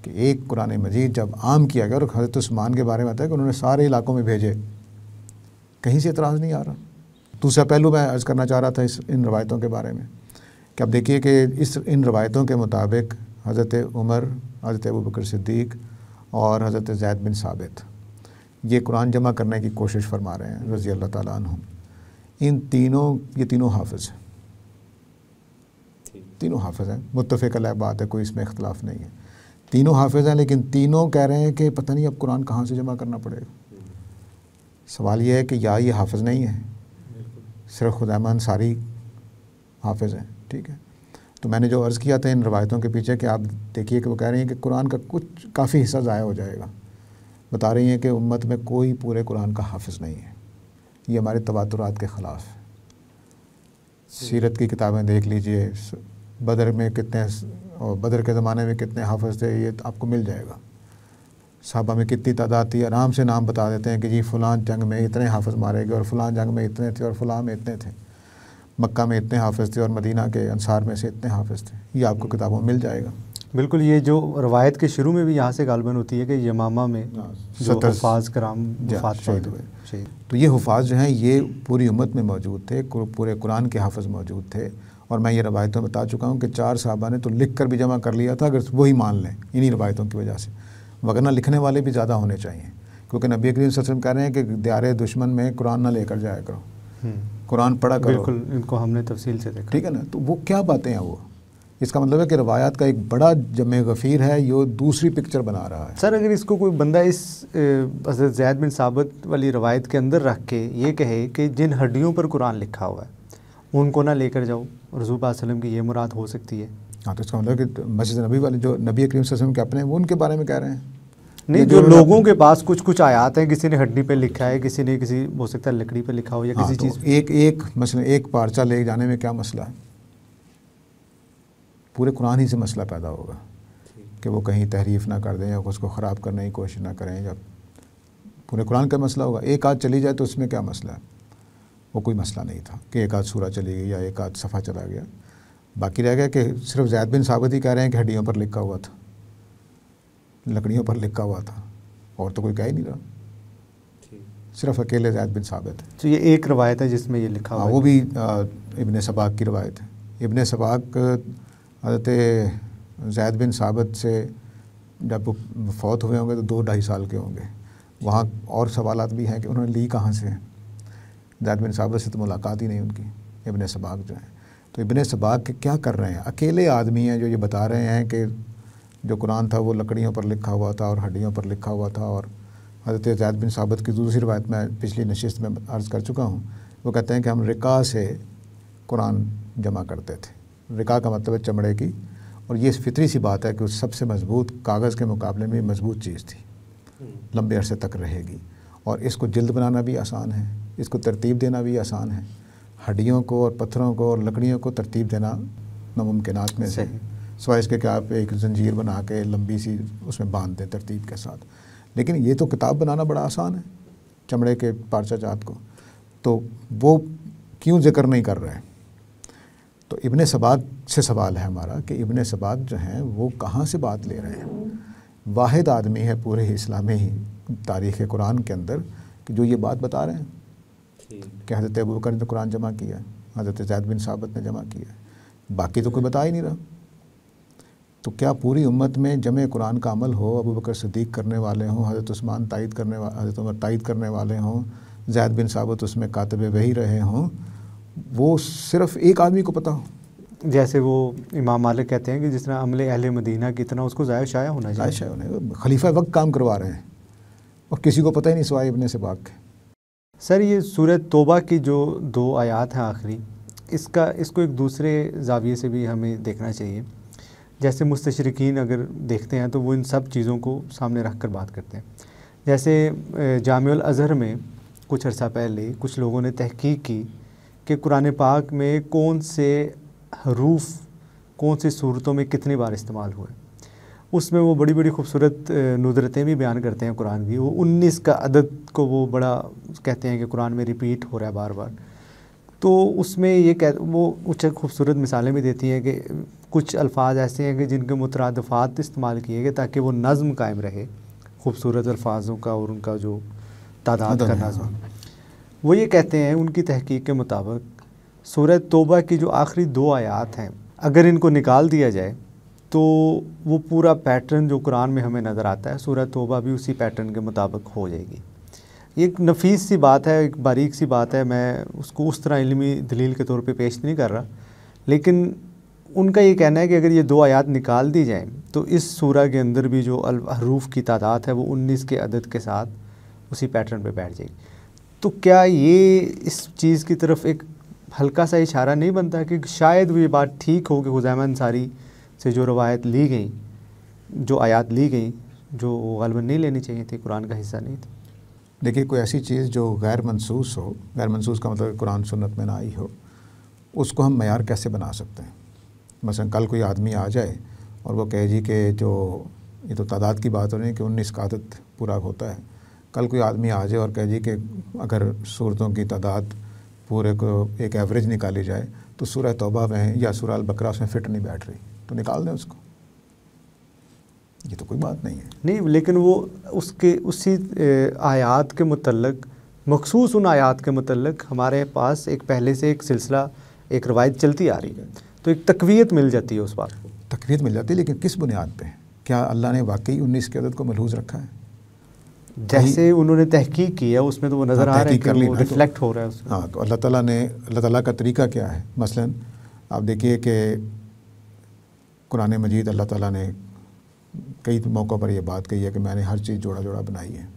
कि एक कुरान मजीद जब आम किया गया और हजरत उस्मान के बारे में आता है कि उन्होंने सारे इलाकों में भेजे कहीं से इतराज़ नहीं आ रहा दूसरा पहलू मैं अर्ज़ करना चाह रहा था इस इन रवायतों के बारे में कि आप देखिए कि इस इन रवायतों के मुताबिक हज़रत उमर हज़रत अबू बकर सिद्दीक और हज़रत जैद बिन साबित ये कुरान जमा करने की कोशिश फरमा रहे हैं रज़ी अल्लाह ताली इन तीनों ये तीनों हाफिज़ हैं तीनों हाफिज़ हैं मुतफ़ बात है कोई इसमें इख्तलाफ नहीं है तीनों हाफिज़ हैं लेकिन तीनों कह रहे हैं कि पता नहीं अब कुरान कहाँ से जमा करना पड़ेगा सवाल यह है कि या ये हाफिज़ नहीं है सिर्फ खुदा अंसारी हाफिज़ हैं ठीक है तो मैंने जो अर्ज़ किया था इन रवायतों के पीछे कि आप देखिए कि वो कह रही हैं कि कुरान का कुछ काफ़ी हिस्सा ज़ाया हो जाएगा बता रही हैं कि उम्मत में कोई पूरे कुरान का हाफिज़ नहीं है ये हमारे तवातुरात के ख़िलाफ़ है सीरत की किताबें देख लीजिए बदर में कितने और बदर के ज़माने में कितने हाफज थे ये तो आपको मिल जाएगा साहबा में कितनी तादाद थी आराम से नाम बता देते हैं कि जी फ़लां जंग में इतने हाफज मारे गए और फ़लां जंग में इतने थे और फ़लां में इतने थे मक्का में इतने हाफज थे और मदीना के अनसार में से इतने हाफज थे ये आपको किताबों में मिल जाएगा बिल्कुल ये जो रवायत के शुरू में भी यहाँ से गालबन होती है कि यमामा में हफाज हाँ, कराम शहीद हुए तो ये हफाज जो हैं ये पूरी उम्मत में मौजूद थे पूरे कुरान के हाफज मौजूद थे और मैं ये रवायतें बता चुका हूँ कि चार साहबा ने तो लिख कर भी जमा कर लिया था अगर वही मान लें इन्हीं रवायतों की वजह से वगरना लिखने वाले भी ज़्यादा होने चाहिए क्योंकि नबी करीम वसम कह रहे हैं कि दियारे दुश्मन में कुरान ना लेकर जाया करो हम्म। कुरान पढ़ा करो बिल्कुल इनको हमने तफसील से देखा ठीक है ना तो वो क्या बातें हैं वो इसका मतलब है कि रवायात का एक बड़ा जम गफ़ीर है ये दूसरी पिक्चर बना रहा है सर अगर इसको कोई बंदा इस हजरत जैद बिन साबित वाली रवायत के अंदर रख के ये कहे कि जिन हड्डियों पर कुरान लिखा हुआ है उनको ना लेकर जाओ रसूल वसलम की ये मुराद हो सकती है हाँ तो इसका मतलब कि मस्जिद नबी वाले जो नबी करीम वसल्लम के अपने वो उनके बारे में कह रहे हैं नहीं जो, जो लोगों के पास कुछ कुछ आयात हैं किसी ने हड्डी पे लिखा है किसी ने किसी हो सकता है लकड़ी पे लिखा हो या हाँ, किसी तो चीज़ एक एक मसला एक पार्चा ले जाने में क्या मसला है पूरे कुरान ही से मसला पैदा होगा कि वो कहीं तहरीफ ना कर दें या उसको ख़राब करने की कोशिश ना करें या पूरे कुरान का मसला होगा एक आज चली जाए तो उसमें क्या मसला है वो कोई मसला नहीं था कि एक आध सूरा चली गई या एक आध सफ़ा चला गया बाकी रह गया कि सिर्फ जैद बिन साबित ही कह रहे हैं कि हड्डियों पर लिखा हुआ था लकड़ियों पर लिखा हुआ था और तो कोई कह ही नहीं रहा सिर्फ अकेले जैद बिन साबित है तो ये एक रवायत है जिसमें ये लिखा हुआ हाँ, वो भी इबन सबाक की रवायत है इबन सबाक हजरत जैद बिन साबित से जब फौत हुए होंगे तो दो ढाई साल के होंगे वहाँ और सवालत भी हैं कि उन्होंने ली कहाँ से दैट मीन से तो मुलाकात ही नहीं उनकी इबन सबाक जो हैं तो इबन सबाक के क्या कर रहे हैं अकेले आदमी हैं जो ये बता रहे हैं कि जो कुरान था वो लकड़ियों पर लिखा हुआ था और हड्डियों पर लिखा हुआ था और हज़रत जैद बिन साबित की दूसरी रवायत में पिछली नशस्त में अर्ज़ कर चुका हूँ वो कहते हैं कि हम रिका से कुरान जमा करते थे रिका का मतलब है चमड़े की और ये फितरी सी बात है कि उस सबसे मज़बूत कागज़ के मुकाबले में मज़बूत चीज़ थी हम्म। लंबे अरसे तक रहेगी और इसको जल्द बनाना भी आसान है इसको तरतीब देना भी आसान है हड्डियों को और पत्थरों को और लकड़ियों को तरतीब देना नामुमकिन में से सवा इसके कि आप एक जंजीर बना के लंबी सी उसमें बांध दें तरतीब के साथ लेकिन ये तो किताब बनाना बड़ा आसान है चमड़े के पारचा जात को तो वो क्यों जिक्र नहीं कर रहे हैं तो इबन सबात से सवाल है हमारा कि इबन सबात जो हैं वो कहाँ से बात ले रहे हैं वाहिद आदमी है पूरे इस्लामी तारीख़ कुरान के अंदर कि जो ये बात बता रहे हैं कि हज़रत अबू बकर ने तो कुरान जमा किया है हज़रत जैद बिन साबत ने जमा किया है बाकी तो कोई बता ही नहीं रहा तो क्या पूरी उम्मत में जमे कुरान का अमल हो अबू बकर सदीक करने वाले हों हज़रत उस्मान तायद करने हज़रत उमर तायद करने वाले हों जैद बिन साबत उसमें कातब वही रहे हों वो सिर्फ एक आदमी को पता हो जैसे वो इमाम मालिक कहते हैं कि जितना अमले अहले अहल मदीना की इतना उसको ज़ाय शाया होना चाहिए शाया होना खलीफा वक्त काम करवा रहे हैं और किसी को पता ही नहीं सवाई इबन बाग के सर ये सूरत तोबा की जो दो आयात हैं आखिरी इसका इसको एक दूसरे जाविये से भी हमें देखना चाहिए जैसे मुस्तशरकिन अगर देखते हैं तो वो इन सब चीज़ों को सामने रख कर बात करते हैं जैसे जामजहर अज़हर में कुछ अर्सा पहले कुछ लोगों ने तहकीक की कि कुरान पाक में कौन से हरूफ कौन सी सूरतों में कितनी बार इस्तेमाल हुए उसमें वो बड़ी बड़ी खूबसूरत नुदरतें भी बयान करते हैं कुरान की वो उन्नीस का अदद को वो बड़ा कहते हैं कि कुरान में रिपीट हो रहा है बार बार तो उसमें ये कह वो कुछ खूबसूरत मिसालें भी देती हैं कि कुछ अल्फाज ऐसे हैं कि जिनके मुतरदफ़ात इस्तेमाल किए गए ताकि वो नज़म कायम रहे खूबसूरत अल्फाजों का और उनका जो तादाद का नज़म हाँ। वो ये कहते हैं उनकी तहकीक के मुताबिक सूरत तोबा की जो आखिरी दो आयात हैं अगर इनको निकाल दिया जाए तो वो पूरा पैटर्न जो कुरान में हमें नज़र आता है सूरह तोबा भी उसी पैटर्न के मुताबिक हो जाएगी एक नफीस सी बात है एक बारीक सी बात है मैं उसको उस तरह इलमी दलील के तौर पे पेश नहीं कर रहा लेकिन उनका ये कहना है कि अगर ये दो आयात निकाल दी जाएँ तो इस सूरह के अंदर भी जो अलहरूफ की तादाद है वो उन्नीस के अदद के साथ उसी पैटर्न पर बैठ जाएगी तो क्या ये इस चीज़ की तरफ एक हल्का सा इशारा नहीं बनता कि शायद वो ये बात ठीक हो कि हुजैमा अंसारी से जो रवायत ली गई जो आयात ली गई जो गलबन नहीं लेनी चाहिए थी कुरान का हिस्सा नहीं थी देखिए कोई ऐसी चीज़ जो गैर मनसूस हो गैर मनसूस का मतलब कुरान सुन्नत में ना आई हो उसको हम मैार कैसे बना सकते हैं मसलन कल कोई आदमी आ जाए और वो कहे जी के जो ये तो तादाद की बात हो रही है कि उन्नीस का आदत पूरा होता है कल कोई आदमी आ जाए और कह जी कि अगर सूरतों की तादाद पूरे को एक एवरेज निकाली जाए तो सूरह तौबा में या सूरह अलबकर उसमें फ़िट नहीं बैठ रही तो निकाल दें उसको ये तो कोई बात नहीं है नहीं लेकिन वो उसके उसी आयात के मतलब मखसूस उन आयात के मतलब हमारे पास एक पहले से एक सिलसिला एक रवायत चलती आ रही है तो एक तकवीत मिल जाती है उस बात को तकवीत मिल जाती है लेकिन किस बुनियाद पर क्या अल्लाह ने वाकई उन्नीस की आदत को मलहूज रखा है जैसे उन्होंने तहकीक की है उसमें तो वो नज़र हाँ, आ रहा है कर वो रिफ्लेक्ट तो। हो रहा है उसमें हाँ तो अल्लाह ताला ने अल्लाह ताला का तरीका क्या है मसलन आप देखिए कि कुरान मजीद अल्लाह ताला ने कई मौक़ों पर यह बात कही है कि मैंने हर चीज़ जोड़ा जोड़ा बनाई है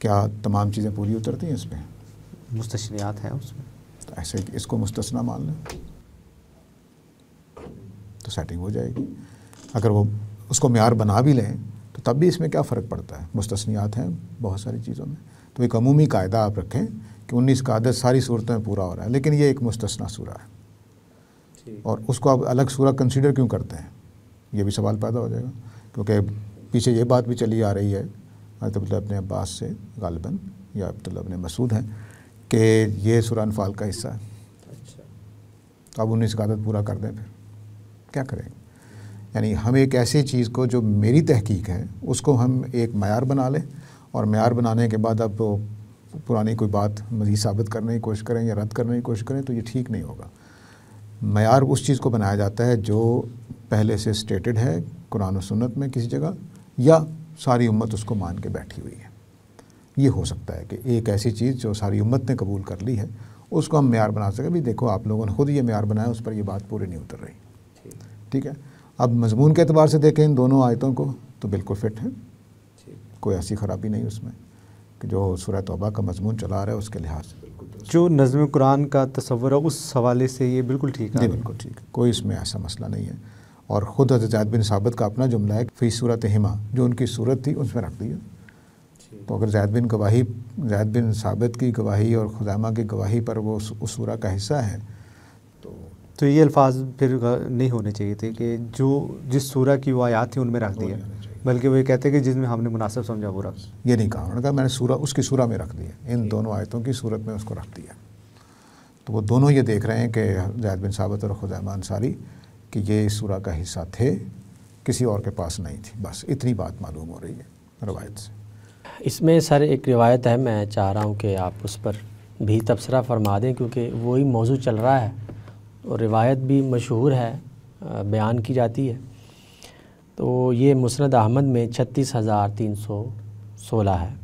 क्या तमाम चीज़ें पूरी उतरती हैं इसमें मुस्तशरियात हैं उसमें तो ऐसे इसको मुस्तना मान लें तो सेटिंग हो जाएगी अगर वो उसको मैार बना भी लें तो तब भी इसमें क्या फ़र्क पड़ता है मुस्तनियात हैं बहुत सारी चीज़ों में तो एक अमूमी कायदा आप रखें कि उन्नीस का आदत सारी सूरतों में पूरा हो रहा है लेकिन ये एक मुस्तना सूरा है और उसको आप अलग सूरा कंसीडर क्यों करते हैं ये भी सवाल पैदा हो जाएगा क्योंकि पीछे ये बात भी चली आ रही है हजरत मतलब मतलब अपने अब्बास से गालबा या अब्दुल्ला मतलब अपने मसूद हैं कि ये सुरान फाल का हिस्सा है अच्छा तो अब उन्हें इसका पूरा कर दें फिर क्या करें यानी हम एक ऐसी चीज़ को जो मेरी तहकीक है उसको हम एक मैार बना लें और मैार बनाने के बाद अब तो पुरानी कोई बात मजीद साबित करने की कोशिश करें या रद्द करने की कोशिश करें तो ये ठीक नहीं होगा मैार उस चीज़ को बनाया जाता है जो पहले से स्टेटेड है कुरान सुन्नत में किसी जगह या सारी उम्मत उसको मान के बैठी हुई है ये हो सकता है कि एक ऐसी चीज़ जो सारी उम्मत ने कबूल कर ली है उसको हम मैार बना सकें भी देखो आप लोगों ने खुद ये मैार बनाया उस पर यह बात पूरी नहीं उतर रही ठीक है अब मजमून के अतबार से देखें इन दोनों आयतों को तो बिल्कुल फिट है कोई ऐसी खराबी नहीं उसमें जो सूरह तोबा का मजमून चला रहा है उसके लिहाज से जो नज़म कुरान का तस्वर है उस हवाले से ये बिल्कुल ठीक है बिल्कुल ठीक है कोई इसमें ऐसा मसला नहीं है और ख़ुद हजरत बिन साबित का अपना जुमला है फ़ी सूरत हिमा जो उनकी सूरत थी उसमें रख दिया तो अगर जैद बिन गवाही जैद बिन साबित की गवाही और खुदामा की गवाही पर वो उस सूरा का हिस्सा है तो तो ये अल्फाज फिर नहीं होने चाहिए थे कि जो जिस सूरा की वो आयात थी उनमें रख दिया बल्कि वो ये कहते हैं कि जिसमें हमने मुनासिब समझा वो रख ये नहीं कहा उन्होंने कहा मैंने सूरा उसकी सूरह में रख दिया इन दोनों आयतों की सूरत में उसको रख दिया तो वो दोनों ये देख रहे हैं कि जैद बिन साबित और खुदैमान सारी कि ये सूरा का हिस्सा थे किसी और के पास नहीं थी बस इतनी बात मालूम हो रही है रवायत से इसमें सर एक रिवायत है मैं चाह रहा हूँ कि आप उस पर भी तबसरा फरमा दें क्योंकि वही मौजू चल रहा है और रिवायत भी मशहूर है बयान की जाती है तो ये मुसनद अहमद में छत्तीस हज़ार तीन सौ सोलह है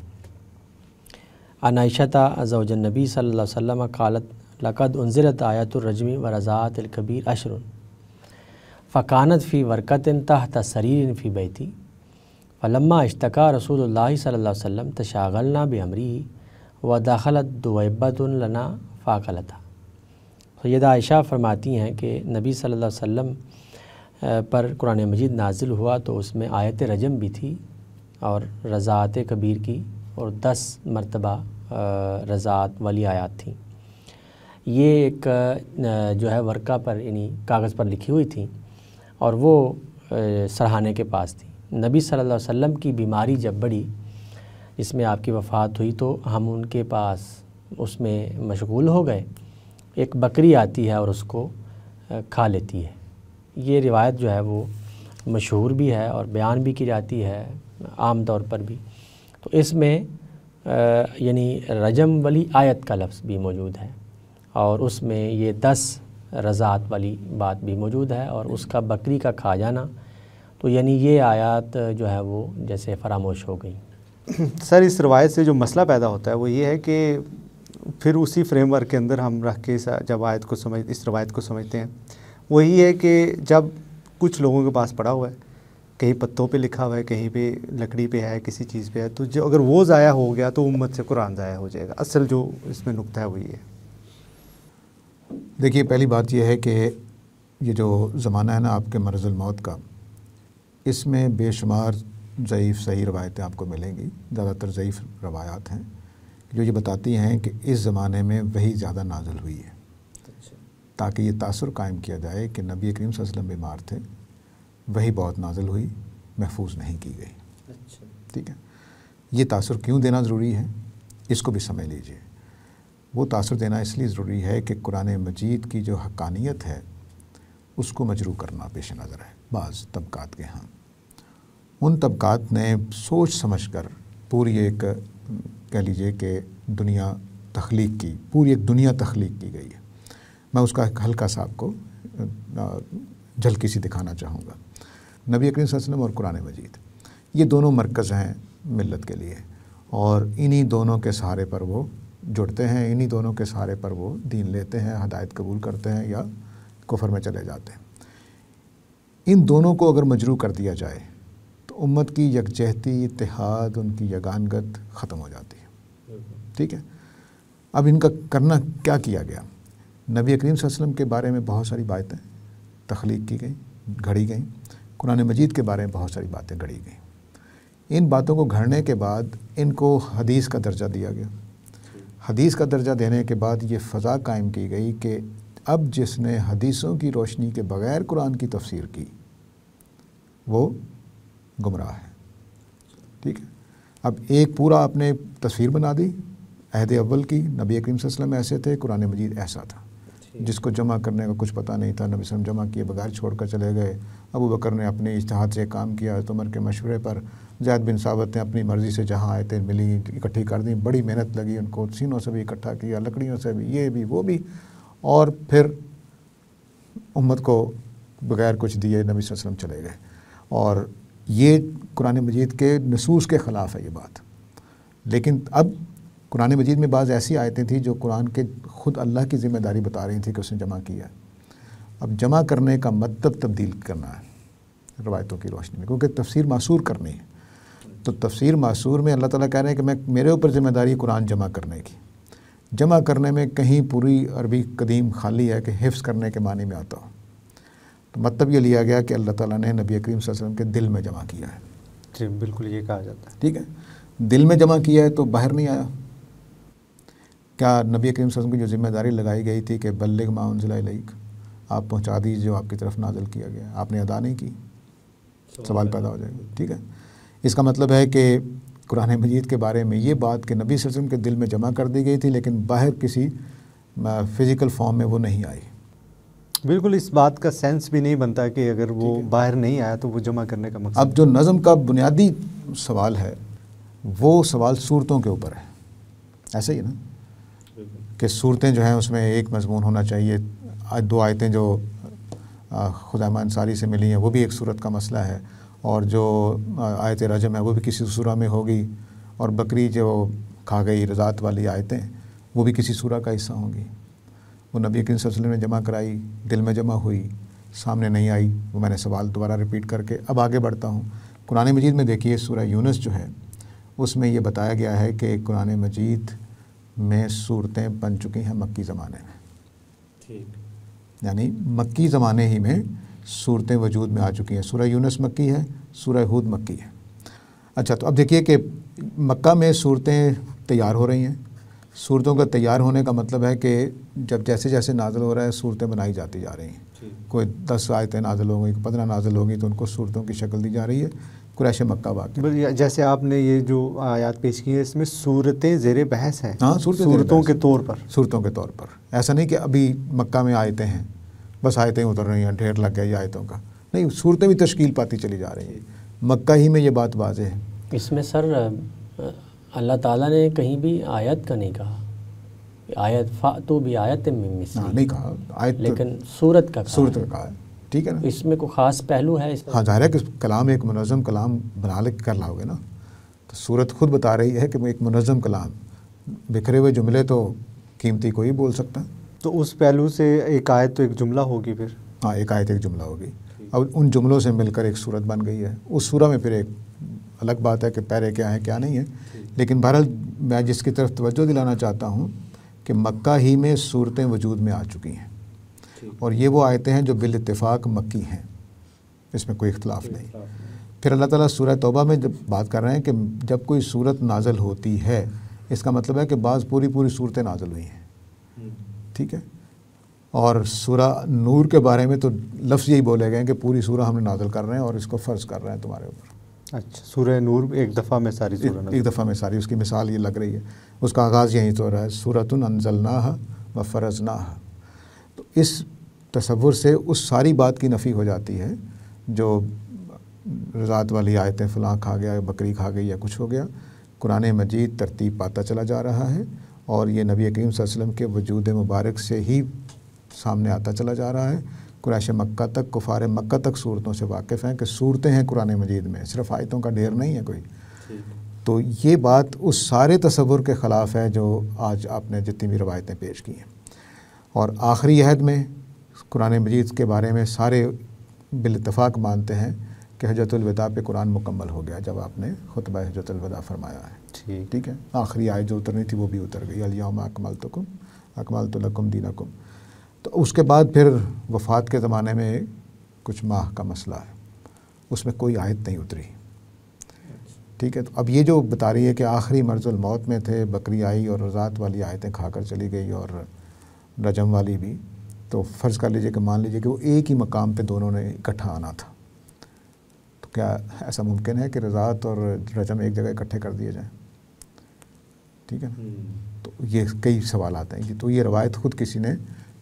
अनाइशता अजौजनबी सल्ला वसम कालत लक़द उनजरत आयतरजमी व रज़ातलकबीर अशरुन फ़कानत फ़ी वरकत तहत सरीर फ़ी बैती फ़लम्मा इश्तका रसूल सल्ला वसम तशागलना बमरी व दाखलत दुबतुल्लना फ़ाकलता सैदा आयशा फरमाती हैं कि नबी सल्लल्लाहु अलैहि वसल्लम पर कुरान मजीद नाजिल हुआ तो उसमें आयत रजम भी थी और रज़ात कबीर की और दस मरतबा रज़ात वाली आयात थी ये एक जो है वर्का पर यानी कागज़ पर लिखी हुई थी और वो सरहाने के पास थी नबी सल्लल्लाहु अलैहि वसल्लम की बीमारी जब बढ़ी इसमें आपकी वफ़ात हुई तो हम उनके पास उसमें मशगूल हो गए एक बकरी आती है और उसको खा लेती है ये रिवायत जो है वो मशहूर भी है और बयान भी की जाती है आम तौर पर भी तो इसमें यानी रजम वाली आयत का लफ्ज़ भी मौजूद है और उसमें ये दस रज़ात वाली बात भी मौजूद है और उसका बकरी का खा जाना तो यानी ये आयत जो है वो जैसे फरामोश हो गई सर इस रवायत से जो मसला पैदा होता है वो ये है कि फिर उसी फ्रेमवर्क के अंदर हम रख के जब आयत को समझ इस रवायत को समझते हैं वही है कि जब कुछ लोगों के पास पड़ा हुआ है कहीं पत्तों पे लिखा हुआ है कहीं पे लकड़ी पे है किसी चीज़ पे है तो जो अगर वो ज़ाया हो गया तो उम्मत से कुरान ज़ाया हो जाएगा असल जो इसमें नुकता है वही है देखिए पहली बात यह है कि ये जो ज़माना है ना आपके मौत का इसमें बेशुमार ज़यीफ़ सही रवायतें आपको मिलेंगी ज़्यादातर ज़यीफ़ रवायात हैं जो ये बताती हैं कि इस ज़माने में वही ज़्यादा नाजुल हुई है ताकि ये तासर कायम किया जाए कि नबी करीम वसल्लम बीमार थे वही बहुत नाजल हुई महफूज नहीं की गई अच्छा ठीक है ये तासर क्यों देना ज़रूरी है इसको भी समझ लीजिए वो तासर देना इसलिए ज़रूरी है कि कुरान मजीद की जो हकानियत है उसको मजरू करना पेश नज़र है बाज़ तबक़ात के यहाँ उन तबक़ात ने सोच समझ कर पूरी एक कह लीजिए कि दुनिया तख्लीक की पूरी एक दुनिया तख्लीक की गई है मैं उसका एक हल्का सा आपको झलकी सी दिखाना चाहूँगा नबी अकरम वसल्लम और कुरान मजीद ये दोनों मरकज़ हैं मिलत के लिए और इन्हीं दोनों के सहारे पर वो जुड़ते हैं इन्हीं दोनों के सहारे पर वो दीन लेते हैं हदायत कबूल करते हैं या कुफर में चले जाते हैं इन दोनों को अगर मजरू कर दिया जाए तो उम्मत की यकजहती इतिहाद उनकी यगानगत ख़त्म हो जाती है ठीक है अब इनका करना क्या किया गया नबी करीम वसल्लम के बारे में बहुत सारी बातें तख्लीक की गई घड़ी गई कुरान मजीद के बारे में बहुत सारी बातें घड़ी गई इन बातों को घड़ने के बाद इनको हदीस का दर्जा दिया गया हदीस का दर्जा देने के बाद ये फ़ा कायम की गई कि अब जिसने हदीसों की रोशनी के बग़ैर कुरान की तफसीर की वो गुमराह है ठीक है अब एक पूरा आपने तस्वीर बना दी अहद अव्वल की नबी करीम वसल्लम ऐसे थे कुरान मजीद ऐसा था जिसको जमा करने का कुछ पता नहीं था नबी वसम जमा किए बगैर छोड़ कर चले गए अबू बकर ने अपने इजहाद से काम किया तो उमर के मशवरे पर जैद बिन साबत ने अपनी मर्ज़ी से जहाँ आए थे मिली इकट्ठी कर दी बड़ी मेहनत लगी उनको सीनों से भी इकट्ठा किया लकड़ियों से भी ये भी वो भी और फिर उम्मत को बगैर कुछ दिए नबी वसम चले गए और ये कुरान मजीद के नसूस के ख़िलाफ़ है ये बात लेकिन अब कुरान मजीद में बाज़ ऐसी आयतें थी जो कुरान के ख़ुद अल्लाह की ज़िम्मेदारी बता रही थी कि उसने जमा किया अब जमा करने का मतलब तब्दील करना है रवायतों की रोशनी में क्योंकि तफसीर मासूर करनी है तो तफसीर मासूर में अल्लाह ताला कह रहे हैं कि मैं मेरे ऊपर ज़िम्मेदारी कुरान जमा करने की जमा करने में कहीं पूरी अरबी कदीम खाली है कि हिफ्स करने के मानी में आता हो तो मतलब ये लिया गया कि अल्लाह ताला ने नबी करीम वसल्लम के दिल में जमा किया है जी बिल्कुल ये कहा जाता है ठीक है दिल में जमा किया है तो बाहर नहीं आया क्या नबी करीम वसल्लम की जो जिम्मेदारी लगाई गई थी कि माउनजिला लईक आप पहुँचा दीजिए जो आपकी तरफ नाजल किया गया आपने अदा नहीं की सवाल पैदा हो जाएगा ठीक है इसका मतलब है कि कुरान मजीद के बारे में ये बात कि नबी वसल्लम के दिल में जमा कर दी गई थी लेकिन बाहर किसी फिज़िकल फॉर्म में वो नहीं आई बिल्कुल इस बात का सेंस भी नहीं बनता कि अगर वो बाहर नहीं आया तो वो जमा करने का मकसद अब जो नज़म का बुनियादी सवाल है वो सवाल सूरतों के ऊपर है ऐसा ही ना कि सूरतें जो हैं उसमें एक मजमून होना चाहिए दो आयतें जो खुदा अंसारी से मिली हैं वो भी एक सूरत का मसला है और जो आयत रजम है वो भी किसी सूरा में होगी और बकरी जो खा गई रजात वाली आयतें वो भी किसी सूरा का हिस्सा होंगी वो नबी किन सिलसिले में जमा कराई दिल में जमा हुई सामने नहीं आई वो मैंने सवाल दोबारा रिपीट करके अब आगे बढ़ता हूँ कुरान मजीद में देखिए सूर्य यूनस जो है उसमें ये बताया गया है कि कुरान मजीद में सूरतें बन चुकी हैं मक्की ज़माने में ठीक यानी मक्की ज़माने ही में सूरतें वजूद में आ चुकी हैं सूर्य यूनस मक्की है सूर्य हूद मक्की है अच्छा तो अब देखिए कि मक्का में सूरतें तैयार हो रही हैं सूरतों का तैयार होने का मतलब है कि जब जैसे जैसे नाजल हो रहा है सूरतें बनाई जाती जा रही हैं कोई दस आयतें नाजल हो गई पंद्रह नाजल हो गई तो उनको सूरतों की शक्ल दी जा रही है कुरैश मक्का वाक़ मतलब जैसे आपने ये जो आयात पेश की है इसमें सूरतें ज़ेर बहस हैं हाँ सूरतों के तौर पर सूरतों के तौर पर ऐसा नहीं कि अभी मक्का में आयतें हैं बस आयतें उतर रही हैं ढेर लग गया ये आयतों का नहीं सूरतें भी तश्कील पाती चली जा रही हैं मक्का ही में ये बात वाज है इसमें सर अल्लाह ताला ने कहीं भी आयत का नहीं कहा आयत फा तो भी आयत में हाँ, नहीं कहा आयत लेकिन सूरत का सूरत का कहा है ठीक है ना इसमें कोई ख़ास पहलू है हाँ जाहिर है कि कलाम एक मनज़म कलाम बना ले कर लाओगे ना तो सूरत खुद बता रही है कि एक मनज़म कलाम बिखरे हुए जुमले तो कीमती कोई बोल सकता तो उस पहलू से एक आयत तो एक जुमला होगी फिर हाँ एक आयत एक जुमला होगी अब उन जुमलों से मिलकर एक सूरत बन गई है उस सूरह में फिर एक अलग बात है कि पैरे क्या है क्या नहीं है लेकिन बहरहाल मैं जिसकी तरफ तवज्जो दिलाना चाहता हूँ कि मक्का ही में सूरतें वजूद में आ चुकी हैं और ये वो आयतें हैं जो बिल इतफ़ाक़ मक्की हैं इसमें कोई इख्तलाफ नहीं फिर अल्लाह ताला सूरह तौबा में जब बात कर रहे हैं कि जब कोई सूरत नाजल होती है इसका मतलब है कि बाज़ पूरी पूरी सूरतें नाजल हुई हैं हम्म। ठीक है और सूरह नूर के बारे में तो लफ्ज़ यही बोले गए हैं कि पूरी सूरह हमने नाजल कर रहे हैं और इसको फ़र्ज़ कर रहे हैं तुम्हारे ऊपर अच्छा सूरह नूर एक दफ़ा में सारी सूरह एक दफ़ा में सारी उसकी मिसाल ये लग रही है उसका आगाज़ यहीं तो रहा है सूरतन अनजलना व फ़रजना तो इस तस्वुर से उस सारी बात की नफ़ी हो जाती है जो रज़ात वाली आयतें फ़लाँ खा गया बकरी खा गई या कुछ हो गया कुरान मजीद तरतीब पाता चला जा रहा है और ये नबी करीम वसल्लम के वजूद मुबारक से ही सामने आता चला जा रहा है कुरैश मक्का तक कुफार मक्का तक सूरतों से वाकिफ़ हैं कि सूरतें हैं कुरान मजीद में सिर्फ आयतों का ढेर नहीं है कोई तो ये बात उस सारे तस्वुर के ख़िलाफ़ है जो आज आपने जितनी भी रवायतें पेश की हैं और आखिरी अहद में कुरान मजीद के बारे में सारे बिलतफाक मानते हैं कि हजरतलविदा पे कुरान मुकम्मल हो गया जब आपने खुतब हजरतलविदा फरमाया है ठीक ठीक है आखिरी आय जो उतरनी थी वो भी उतर गई अलियाम अकमल तो कुम अकमल तो लकुम दीना कुम तो उसके बाद फिर वफात के ज़माने में कुछ माह का मसला है उसमें कोई आयत नहीं उतरी ठीक है तो अब ये जो बता रही है कि आखिरी मर्जुल मौत में थे बकरी आई और रजात वाली आयतें खाकर चली गई और रजम वाली भी तो फ़र्ज़ कर लीजिए कि मान लीजिए कि वो एक ही मकाम पे दोनों ने इकट्ठा आना था तो क्या ऐसा मुमकिन है कि रज़ात और रजम एक जगह इकट्ठे कर दिए जाएँ ठीक है ना हम्म। तो ये कई सवाल आते हैं तो ये रवायत ख़ुद किसी ने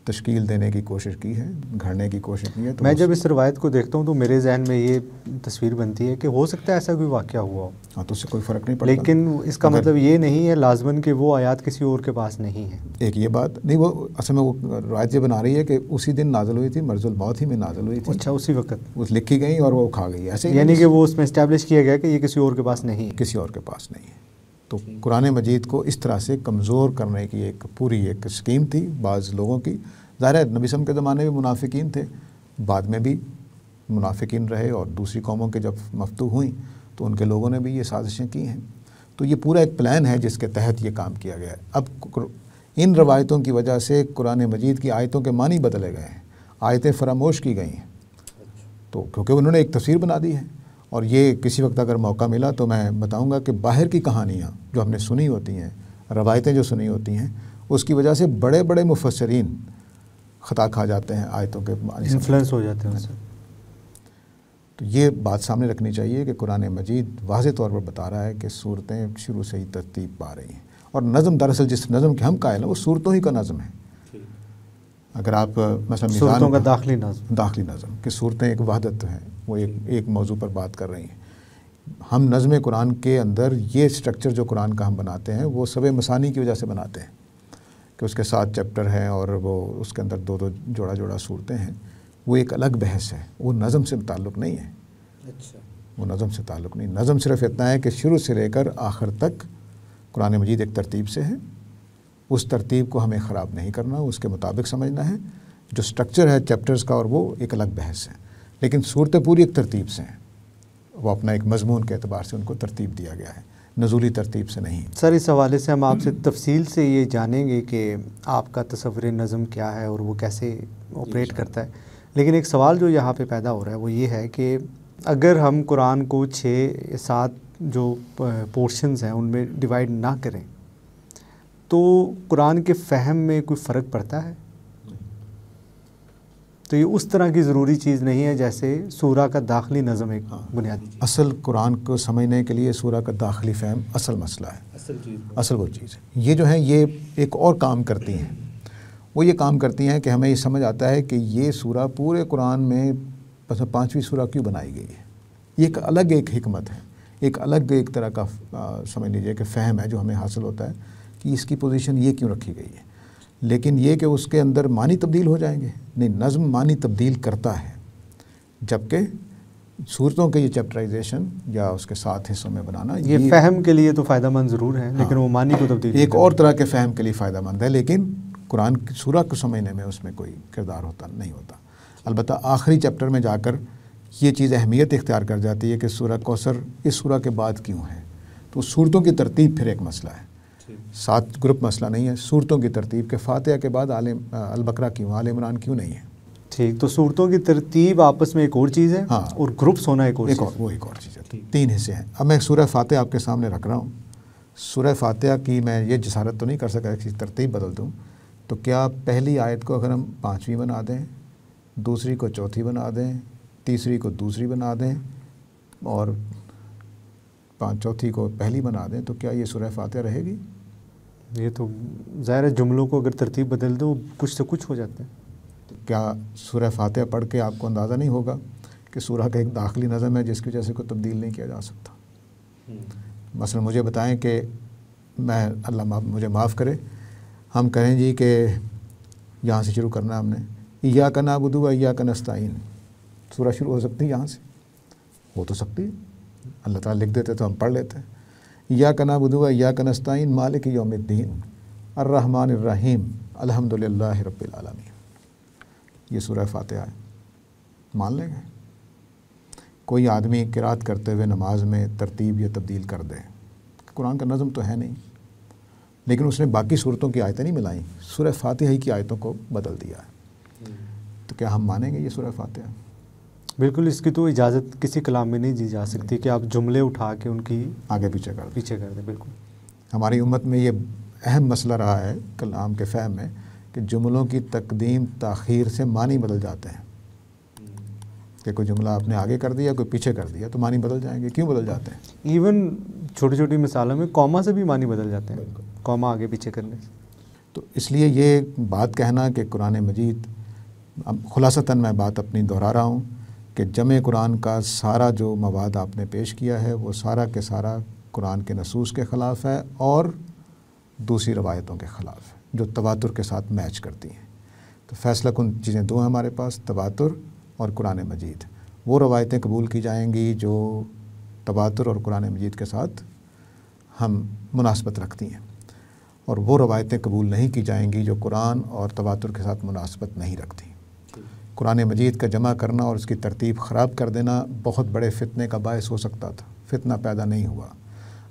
तश्कील देने की कोशिश की है घड़ने की कोशिश की है तो मैं जब इस रवायत को देखता हूँ तो मेरे जहन में ये तस्वीर बनती है कि हो सकता है ऐसा कोई वाक्य हुआ हो हाँ तो उससे कोई फ़र्क नहीं पड़ता लेकिन इसका मतलब ये नहीं है लाजमन कि वो आयात किसी और के पास नहीं है एक ये बात नहीं वो असल में वो रवायत ये बना रही है कि उसी दिन नाजल हुई थी मर्जुल मौत ही में नाजल हुई थी अच्छा उसी वक्त उस लिखी गई और वो खा गई ऐसे यानी कि वो उसमें इस्टेब्लिश किया गया कि ये किसी और के पास नहीं है किसी और के पास नहीं है तो कुरान मजीद को इस तरह से कमज़ोर करने की एक पूरी एक स्कीम थी बाज़ लोगों की ज़ाहिर नबी सम के ज़माने में मुनाफिकीन थे बाद में भी मुनाफिकीन रहे और दूसरी कौमों के जब मफतू हुई तो उनके लोगों ने भी ये साजिशें की हैं तो ये पूरा एक प्लान है जिसके तहत ये काम किया गया है अब इन रवायतों की वजह से कुरान मजीद की आयतों के मानी बदले गए हैं आयतें फरामोश की गई हैं तो क्योंकि उन्होंने एक तस्वीर बना दी है और ये किसी वक्त अगर मौका मिला तो मैं बताऊंगा कि बाहर की कहानियाँ जो हमने सुनी होती हैं रवायतें जो सुनी होती हैं उसकी वजह से बड़े बड़े मुफसरीन खता खा जाते हैं आयतों के इन्फ्लुएंस हो जाते हैं तो ये बात सामने रखनी चाहिए कि कुरान मजीद वाज तौर पर बता रहा है कि सूरतें शुरू से ही तरतीब पा रही हैं और नज़म दरअसल जिस नज़म के हम कायल हैं वो सूरतों ही का नज़म है अगर आप मसलन सूरतों का दाखिली नज़म दाखिली नज़म कि सूरतें एक वहादत हैं वो एक एक मौजू पर बात कर रही हैं हम नज़म कुरान के अंदर ये स्ट्रक्चर जो कुरान का हम बनाते हैं वो सब मसानी की वजह से बनाते हैं कि उसके साथ चैप्टर हैं और वो उसके अंदर दो दो जोड़ा जोड़ा सूरतें हैं वो एक अलग बहस है वो नज़म से ताल्लुक़ नहीं है अच्छा वो नज़म से ताल्लुक़ नहीं नज़म सिर्फ इतना है कि शुरू से लेकर आखिर तक कुरान मजीद एक तरतीब से है उस तरतीब को हमें ख़राब नहीं करना उसके मुताबिक समझना है जो स्ट्रक्चर है चैप्टर्स का और वो एक अलग बहस है लेकिन सूरत पूरी एक तरतीब से हैं वो अपना एक मजमून के अतबार से उनको तरतीब दिया गया है नजूली तरतीब से नहीं सर इस हवाले से हम आपसे तफसील से ये जानेंगे कि आपका तस्वर नज़म क्या है और वो कैसे ऑपरेट करता है लेकिन एक सवाल जो यहाँ पर पैदा हो रहा है वो ये है कि अगर हम कुरान को छः सात जो पोर्शंस हैं उनमें डिवाइड ना करें तो कुरान के फहम में कोई फ़र्क पड़ता है तो ये उस तरह की ज़रूरी चीज़ नहीं है जैसे सूरा का दाखिली नज़म एक हाँ, बुनियादी असल कुरान को समझने के लिए सूरा का दाखिली फ़हम असल मसला है असल चीज़ असल वो चीज़ है ये जो है ये एक और काम करती हैं वो ये काम करती हैं कि हमें ये समझ आता है कि ये सूरा पूरे कुरान में मतलब पाँचवीं सूरा क्यों बनाई गई है ये एक अलग एक हमत है एक अलग एक तरह का आ, समझ लीजिए कि फ़हम है जो हमें हासिल होता है कि इसकी पोजीशन ये क्यों रखी गई है लेकिन ये कि उसके अंदर मानी तब्दील हो जाएंगे नहीं नज़म मानी तब्दील करता है जबकि सूरतों के ये चैप्टराइजेशन या उसके साथ हिस्सों में बनाना ये, ये फहम के लिए तो फ़ायदा मंद ज़रूर है लेकिन हाँ, वो मानी को तब्दील एक और तरह के फहम के लिए फ़ायदा मंद है लेकिन कुरान की सूरह को समझने में उसमें कोई किरदार होता नहीं होता अलबत्त आखिरी चैप्टर में जाकर ये चीज़ अहमियत इख्तियार कर जाती है कि सूरह कौसर इस सूरह के बाद क्यों है तो सूरतों की तरतीब फिर एक मसला है सात ग्रुप मसला नहीं है सूरतों की तरतीब के फातह के बाद आलम अलबकरा क्यों आल इमरान क्यों नहीं है ठीक तो सूरतों की तरतीब आपस में एक और चीज़ है हाँ और ग्रुप्स होना एक और एक और वो एक और चीज़ है तीन हिस्से हैं अब मैं सूर्य फातह आपके सामने रख रहा हूँ सूर्य फातह की मैं ये जसारत तो नहीं कर सका इसकी तरतीब बदल दूँ तो क्या पहली आयत को अगर हम पाँचवीं बना दें दूसरी को चौथी बना दें तीसरी को दूसरी बना दें और पाँच चौथी को पहली बना दें तो क्या ये सुरह फातह रहेगी ये तो ज़ाहिर है जुमलों को अगर तरतीब बदल दो कुछ से तो कुछ हो जाते हैं तो क्या सूर्य फातह पढ़ के आपको अंदाज़ा नहीं होगा कि सूर्य का एक दाखिली नज़म है जिसकी वजह से कोई तब्दील नहीं किया जा सकता हम्म। मसलन मुझे बताएं कि मैं अल्लाह मुझे माफ़ करे हम कहें जी कि यहाँ से शुरू करना हमने या का ना बुदू या का नस्ताइन सूरह शुरू हो सकती है यहाँ से हो तो सकती है अल्लाह ताला लिख देते तो हम पढ़ लेते हैं या कना बुधुआ या कनस्ताइन मालिक योमद्दीन अर्रहमान रहीम अलहमदिल्ला रबालमी ये सुरह फातह है मान लेंगे कोई आदमी किरात करते हुए नमाज में तरतीब या तब्दील कर दे कुरान का नज़म तो है नहीं लेकिन उसने बाकी सूरतों की आयतें नहीं मिलाई सुरह फातह की आयतों को बदल दिया है तो क्या हम मानेंगे ये सुरह फातह बिल्कुल इसकी तो इजाज़त किसी कलाम में नहीं दी जा सकती कि आप जुमले उठा के उनकी आगे पीछे कर पीछे कर दें बिल्कुल हमारी उम्मत में ये अहम मसला रहा है कलाम के फहम में कि जुमलों की तकदीम तखीर से मानी बदल जाते हैं कि कोई जुमला आपने आगे कर दिया कोई पीछे कर दिया तो मानी बदल जाएंगे क्यों बदल जाते हैं इवन छोटी छोटी मिसालों में कौमा से भी मानी बदल जाते हैं कौमा आगे पीछे करने से तो इसलिए ये बात कहना कि कुरान मजीद अब खुलासा मैं बात अपनी दोहरा रहा हूँ कि जमे कुरान का सारा जो मवाद आपने पेश किया है वो सारा के सारा कुरान के नसूस के ख़िलाफ़ है और दूसरी रवायतों के ख़िलाफ़ है जो तवातुर के साथ मैच करती हैं तो फैसला कन चीज़ें दो हैं हमारे पास तवातुर और कुरान मजीद वो रवायतें कबूल की जाएंगी जो तवातुर और कुरान मजीद के साथ हम मुनासबत रखती हैं और वो रवायतें कबूल नहीं की जाएंगी जो कुरान और तवातुर के साथ मुनासबत नहीं रखती कुरान मजीद का जमा करना और उसकी तरतीब ख़राब कर देना बहुत बड़े फितने का बायस हो सकता था फितना पैदा नहीं हुआ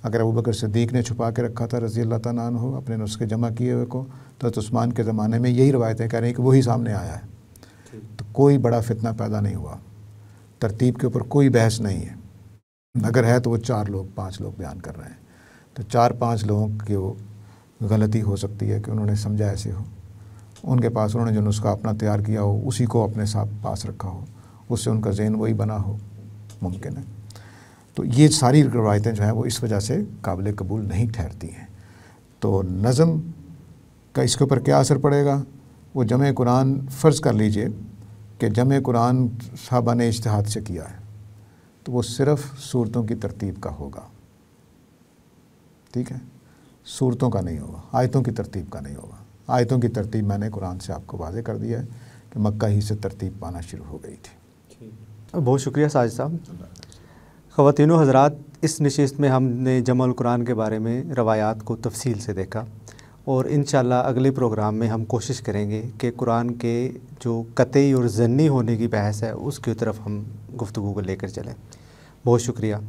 अगर अबू बकर सदीक ने छुपा के रखा था रज़ी अल्लाह तन हो अपने नुस्खे जमा किए हुए को तो उस्मान के ज़माने में यही रवायतें कह रही हैं कि वही सामने आया है तो कोई बड़ा फितना पैदा नहीं हुआ तरतीब के ऊपर कोई बहस नहीं है अगर है तो वो चार लोग पाँच लोग बयान कर रहे हैं तो चार पाँच लोगों की वो गलती हो सकती है कि उन्होंने समझा ऐसे हो उनके पास उन्होंने जो नुस्खा अपना तैयार किया हो उसी को अपने साथ पास रखा हो उससे उनका जहन वही बना हो मुमकिन है तो ये सारी रवायतें जो हैं वो इस वजह से काबिल कबूल नहीं ठहरती हैं तो नज़म का इसके ऊपर क्या असर पड़ेगा वो जम कुरान फ़र्ज़ कर लीजिए कि जम कुरान साहबा ने इश्तहाद से किया है तो वो सिर्फ़ सूरतों की तरतीब का होगा ठीक है सूरतों का नहीं होगा आयतों की तरतीब का नहीं होगा आयतों की तरतीब मैंने कुरान से आपको वाजे कर दिया है कि मक्का ही से तरतीब पाना शुरू हो गई थी बहुत शुक्रिया साजिद साहब ख़वान हजरात इस नशस्त में हमने जमल कुरान के बारे में रवायात को तफसील से देखा और इन अगले प्रोग्राम में हम कोशिश करेंगे कि कुरान के जो कतई और जन्नी होने की बहस है उसकी तरफ हम गुफ्तु को लेकर चलें बहुत शुक्रिया